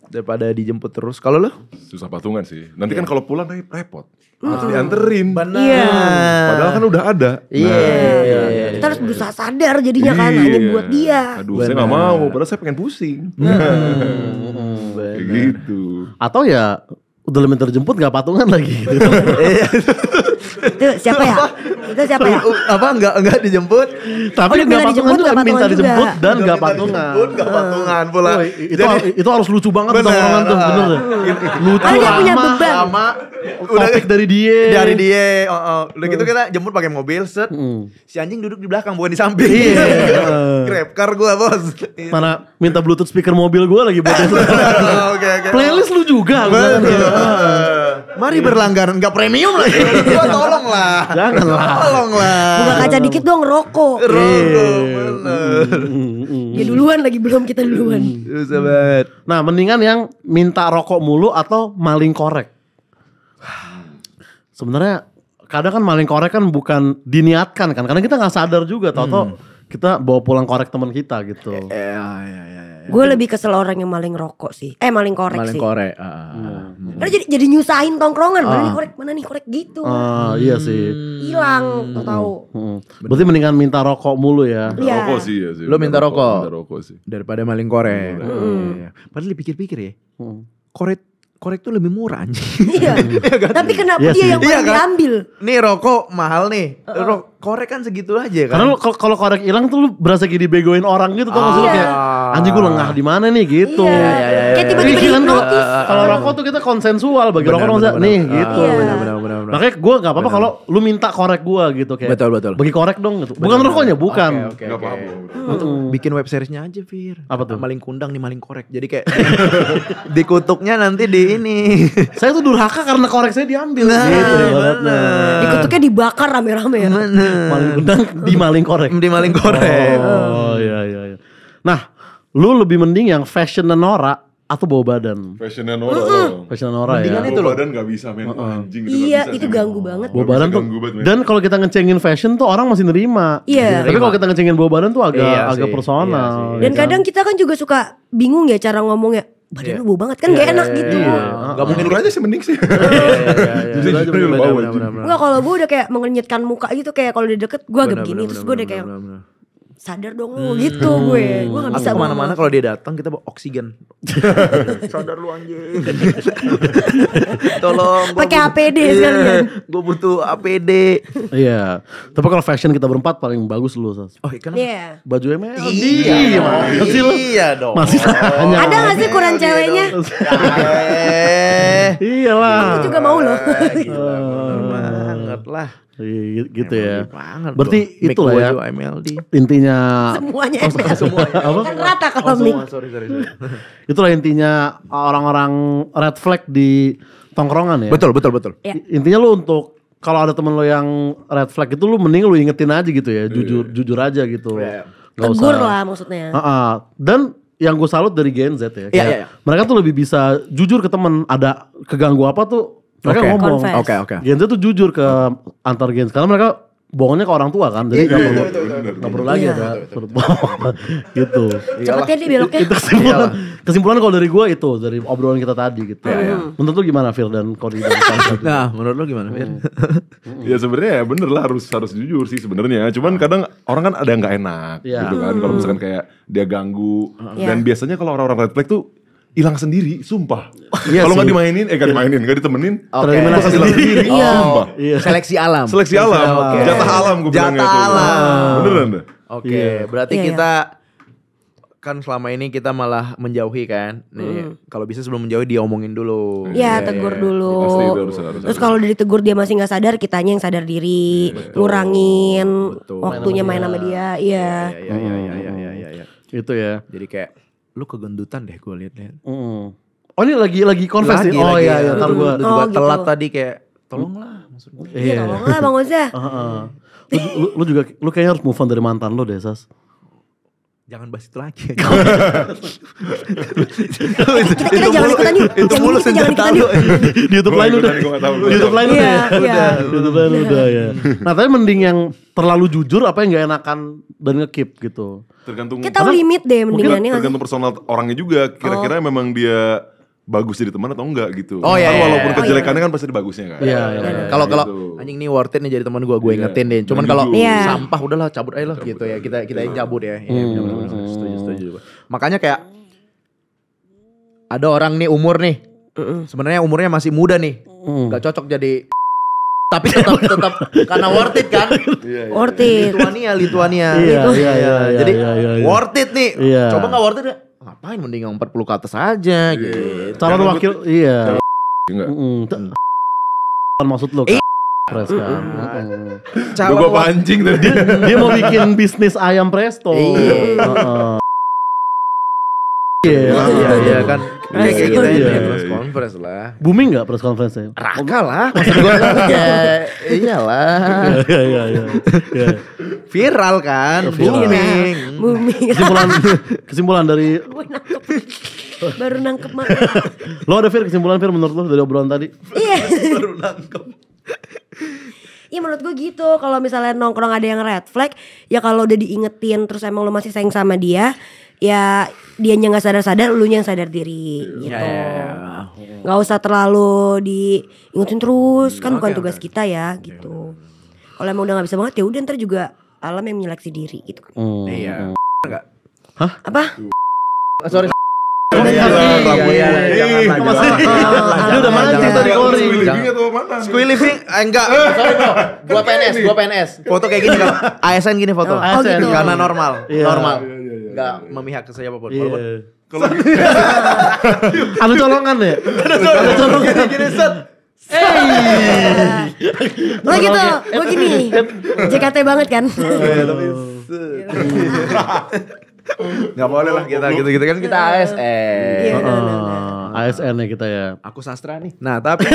daripada dijemput terus kalau lo susah patungan sih nanti yeah. kan iya. kalau pulang re repot hmm. harus hmm. dianterin benar yeah. padahal kan udah ada iya yeah. nah, yeah. yeah. kita harus iya, berusaha iya, sadar jadinya yeah. kan hanya buat dia aduh bener. saya nggak mau padahal saya pengen pusing hmm. Nah, hmm kayak gitu atau ya udah lebih terjemput gak patungan lagi gitu. itu siapa ya? Itu siapa ya? Oh, apa enggak enggak dijemput? Tapi oh, enggak patungan tuh minta dijemput dan enggak patungan. Enggak ah. patungan pula. Oh, itu itu harus lucu banget bener, orang tuh, bener ah. iya. Lucu Karena punya beban. Sama oh, topik dari dia. Dari dia. Oh, Udah gitu hmm. kita jemput pakai mobil, set. Hmm. Si anjing duduk di belakang bukan di samping. Iya. Grab car gua, Bos. Iya. Mana minta Bluetooth speaker mobil gua lagi buat. Ah, oke, oke. Playlist lu juga. Betul. Mari iya. berlangganan nggak premium lagi. Iya, iya, tolong lah. Jangan lah. Tolong lah. Buka kaca dikit dong rokok. Rokok Ya duluan lagi belum kita duluan. Nah mendingan yang minta rokok mulu atau maling korek. Sebenarnya kadang kan maling korek kan bukan diniatkan kan. Karena kita nggak sadar juga. Tau-tau hmm. kita bawa pulang korek teman kita gitu. Eh, eh, iya, iya, Gue lebih kesel orang yang maling rokok sih. Eh maling korek maling sih. Maling korek. Uh, hmm. Karena hmm. jadi jadi nyusahin tongkrongan. Mana nih korek, mana nih korek gitu. Uh, iya sih. Hilang hmm. tahu. Hmm. Berarti mendingan minta rokok mulu ya. Minta Rokok sih ya sih. Lu minta, rokok. Minta rokok sih. Daripada maling korek. Hmm. Hmm. Padahal dipikir-pikir ya. Hmm. Korek korek tuh lebih murah anjing. Iya. Kan? Tapi kenapa iya dia sih. yang paling iya, kan? diambil? Nih rokok mahal nih. Uh. Rok, korek kan segitu aja kan. Karena kalau korek hilang tuh lu berasa kayak dibegoin orang gitu tuh ah. maksudnya. Iya anjing gue lengah di mana nih gitu. Iya, iya, iya. iya kayak iya. tiba-tiba iya, kan? dihipnotis. Eh, eh, eh, kalau rokok tuh kita konsensual bagi rokok bener, nih gitu. Iya. benar benar benar. Makanya gue gak apa-apa kalau lu minta korek gue gitu kayak. Betul, betul. Bagi korek dong gitu. Bukan rokoknya, bukan. Oke, Hmm. Bikin web seriesnya aja, Fir. Apa tuh? Maling kundang nih maling korek. Jadi kayak dikutuknya nanti di ini. Saya tuh durhaka karena korek saya diambil nah, gitu. Nah. Dikutuknya dibakar rame-rame ya. Bener. Maling kundang di maling korek. Di maling korek. Oh, oh iya iya iya. Nah, lu lebih mending yang fashion dan norak atau bawa badan. fashion dan norak Uh fashion dan norak ya. itu loh. badan gak bisa main uh -uh. anjing gitu Iya, bisa, itu ganggu banget. Bawa badan tuh. dan kalau kita ngecengin fashion tuh orang masih nerima. Iya. Yeah. Tapi kalau kita ngecengin bawa badan tuh agak iya agak sih. personal. Iya Dan gitu. kadang kita kan juga suka bingung ya cara ngomongnya. Badan yeah. lu bawa banget kan yeah, gak iya, enak iya, gitu. Yeah. Iya. Gak mungkin lu aja sih mending sih. Jujur aja kalau gue udah kayak mengenyitkan muka gitu kayak kalau udah deket gue agak begini terus gue udah kayak sadar dong lu hmm. gitu gue gue nggak bisa kemana-mana kalau dia datang kita bawa oksigen sadar lu anjing tolong pakai APD iya, sekalian gue butuh APD iya tapi kalau fashion kita berempat paling bagus lu Sas oh iya yeah. baju ML iya iya, iya, masih iya dong masih tanya ada nggak sih kurang iya ceweknya iya lah aku juga mau loh banget lah Iya, iya, iya, gitu MLD ya. Banget Berarti bro. itulah ya. MLD. Intinya semuanya MLD. Oh, semuanya. Kan apa? Kan rata oh, kalau oh, semua, sorry, sorry, itulah intinya orang-orang red flag di tongkrongan ya. Betul, betul, betul. Ya. Intinya lu untuk kalau ada temen lo yang red flag itu lu mending lu ingetin aja gitu ya, jujur yeah. jujur aja gitu. Yeah. Gak Tegur lah maksudnya. Uh -uh. Dan yang gue salut dari Gen Z ya, kayak yeah, yeah, yeah. mereka tuh lebih bisa jujur ke temen ada keganggu apa tuh mereka okay. ngomong. Oke, oke. Okay. Gen Z tuh jujur ke antar gen Z karena mereka bohongnya ke orang tua kan. Jadi enggak iya, iya, perlu iya, enggak perlu lagi ada gitu. Cepetnya dia beloknya. Itu kesimpulan. Kesimpulan kalau dari gue itu dari obrolan kita tadi gitu. Hmm. Menurut lu gimana Fir dan Cody? dan Nah, menurut lu gimana Fir? Hmm. ya sebenarnya ya bener lah harus harus jujur sih sebenarnya. Cuman ah. kadang orang kan ada yang nggak enak gitu kan kalau hmm. misalkan kayak dia ganggu dan biasanya kalau orang-orang red flag tuh hilang sendiri, sumpah. Iya Kalau nggak dimainin, eh gak iya. dimainin, nggak ditemenin, okay. Eh, hilang sendiri. sendiri. Iya. Sumpah. Iya. Seleksi alam. Seleksi alam. Okay. Jatah alam gue bilang Jatah alam. Beneran Oke, okay. Iya. yeah. berarti yeah, kita iya. kan selama ini kita malah menjauhi kan. Nih, mm. kalau bisa sebelum menjauhi diomongin dulu. Iya, yeah, yeah, tegur yeah. dulu. Pasti Terus kalau ditegur dia masih nggak sadar, kitanya yang sadar diri, yeah, ngurangin betul. waktunya main sama dia. Iya. Iya, iya, iya, iya, iya, iya. Itu ya. Jadi kayak lu kegendutan deh gue liat-liat. Mm. Oh ini lagi lagi konvers nih. Ya? Oh iya ya. iya ntar gue oh, gitu. telat tadi kayak tolonglah mm. maksud gue. Iya, tolonglah Bang Oza. lu, lu juga lu kayaknya harus move on dari mantan lu deh Sas jangan bahas itu lagi. Ya. kita jangan ikutan yuk. Itu mulu jangan ikutan Di YouTube lain iya, iya. udah. Di YouTube lain udah. Udah. Di YouTube lain udah ya. Nah tapi mending yang terlalu jujur apa yang gak enakan dan ngekip gitu. Tergantung. Kita limit deh mendingan. Ya tergantung personal orangnya juga. Kira-kira oh. memang dia bagus jadi teman atau enggak gitu. Oh iya. Kan walaupun iya. kejelekannya oh, kan pasti ada bagusnya kan. Iya. Kalau kalau gitu. anjing nih worth it nih jadi teman gue, gue ingetin deh. Cuman kalau sampah udahlah cabut aja lah gitu ya. Kita kita yang cabut ya. Hmm. Setuju setuju. Makanya kayak ada orang nih umur nih. Sebenarnya umurnya masih muda nih. Mm. Gak cocok jadi tapi tetap tetap karena worth it kan worth it Lituania Lituania iya, gitu. iya, iya, jadi worth it nih coba nggak worth it ngapain mending yang 40 ke atas aja gitu. Iya, iya, iya. Calon wakil iya. Enggak. Mm. Maksud lu kan? Pres kan. Calon gua pancing tadi. Dia mau bikin bisnis ayam presto. Iya. Iya, iya, iya kan. Eh, kayak gitu ya, press conference lah. Booming nggak press conference nya? Raka lah. Maksud gue kayak, iyalah. Iya, iya, iya viral kan iya, viral. booming iya, booming kesimpulan kesimpulan dari baru nangkep lo ada Fir kesimpulan Fir menurut lo dari obrolan tadi iya baru nangkep Iya menurut gue gitu kalau misalnya nongkrong ada yang red flag ya kalau udah diingetin terus emang lo masih sayang sama dia ya dia yang nggak sadar sadar lu yang sadar diri iya, gitu yeah, yeah. nggak usah terlalu diingetin terus kan okay, bukan tugas okay. kita ya gitu kalau emang udah nggak bisa banget ya udah ntar juga alam yang menyeleksi diri gitu kan. Iya. Hmm. Hah? Apa? Oh, sorry. Oh, iya, iya, iya, udah mana cerita di Polri? Squee eh, enggak. Eh. Sorry gua PNS, gua PNS. Foto kayak gini kan, ASN gini foto. Oh, gitu. Karena normal, normal. Enggak memihak ke saya apapun. Walaupun kalau gitu. ada colongan ya? Ada colongan. gini, set. Hey. gue gitu, gue gini. JKT banget kan. Iya, Gak boleh lah kita gitu-gitu kan kita ASN. Iya, ASN ya oh, kita ya. Aku sastra nih. Nah tapi.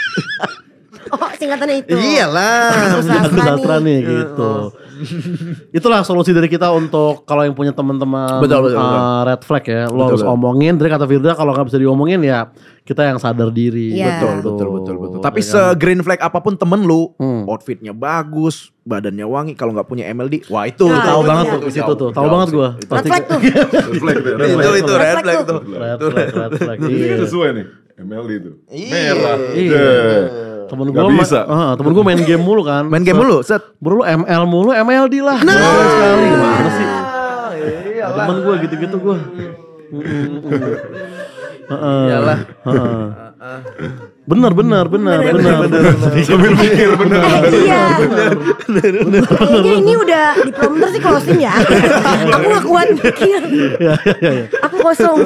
oh singkatannya itu. Iyalah. Aku sastra, aku sastra nih. nih gitu. Oh. Itulah solusi dari kita untuk kalau yang punya teman-teman uh, red flag ya, lo harus omongin. Dari kata Firda kalau nggak bisa diomongin ya kita yang sadar diri. Yeah. Iya. Gitu. Betul, betul, betul, betul, ya betul. Tapi ya kan? se green flag apapun temen lu, hmm. outfitnya bagus, badannya wangi, kalau nggak punya MLD, wah itu nah, tahu banget tuh itu, itu, tuh, tahu banget gua. Red flag tuh. Itu itu red flag tuh. Red flag, red flag. Iya. Sesuai nih. MLD itu. Iya. Merah. Iya. Temen gue bisa. Uh, temen gue main game mulu kan. Main game mulu, set. Bro lu ML mulu, MLD lah. Nah. Bro, sekali gimana sih? Ah, iya, temen gue gitu-gitu gue. Hmm, hmm, hmm. Iyalah. Heeh. Ah, ah. Benar, benar, benar, iya. benar, benar. benar benar benar, benar. benar ini udah di prompter sih closing ya. Iya, iya, Aku gak kuat mikir. Aku kosong.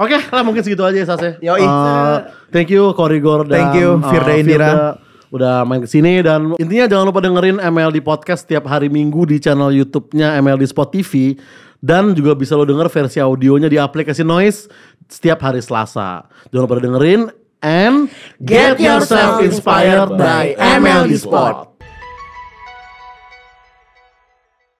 Oke, lah mungkin segitu aja Sase. Yoi. Uh, thank you Korigor dan thank you eh, Firda Indira. udah main kesini dan intinya jangan lupa dengerin MLD Podcast setiap hari Minggu di channel YouTube-nya MLD Spot TV dan juga bisa lo denger versi audionya di aplikasi Noise setiap hari Selasa. Jangan lupa dengerin and get yourself inspired by MLD Sport.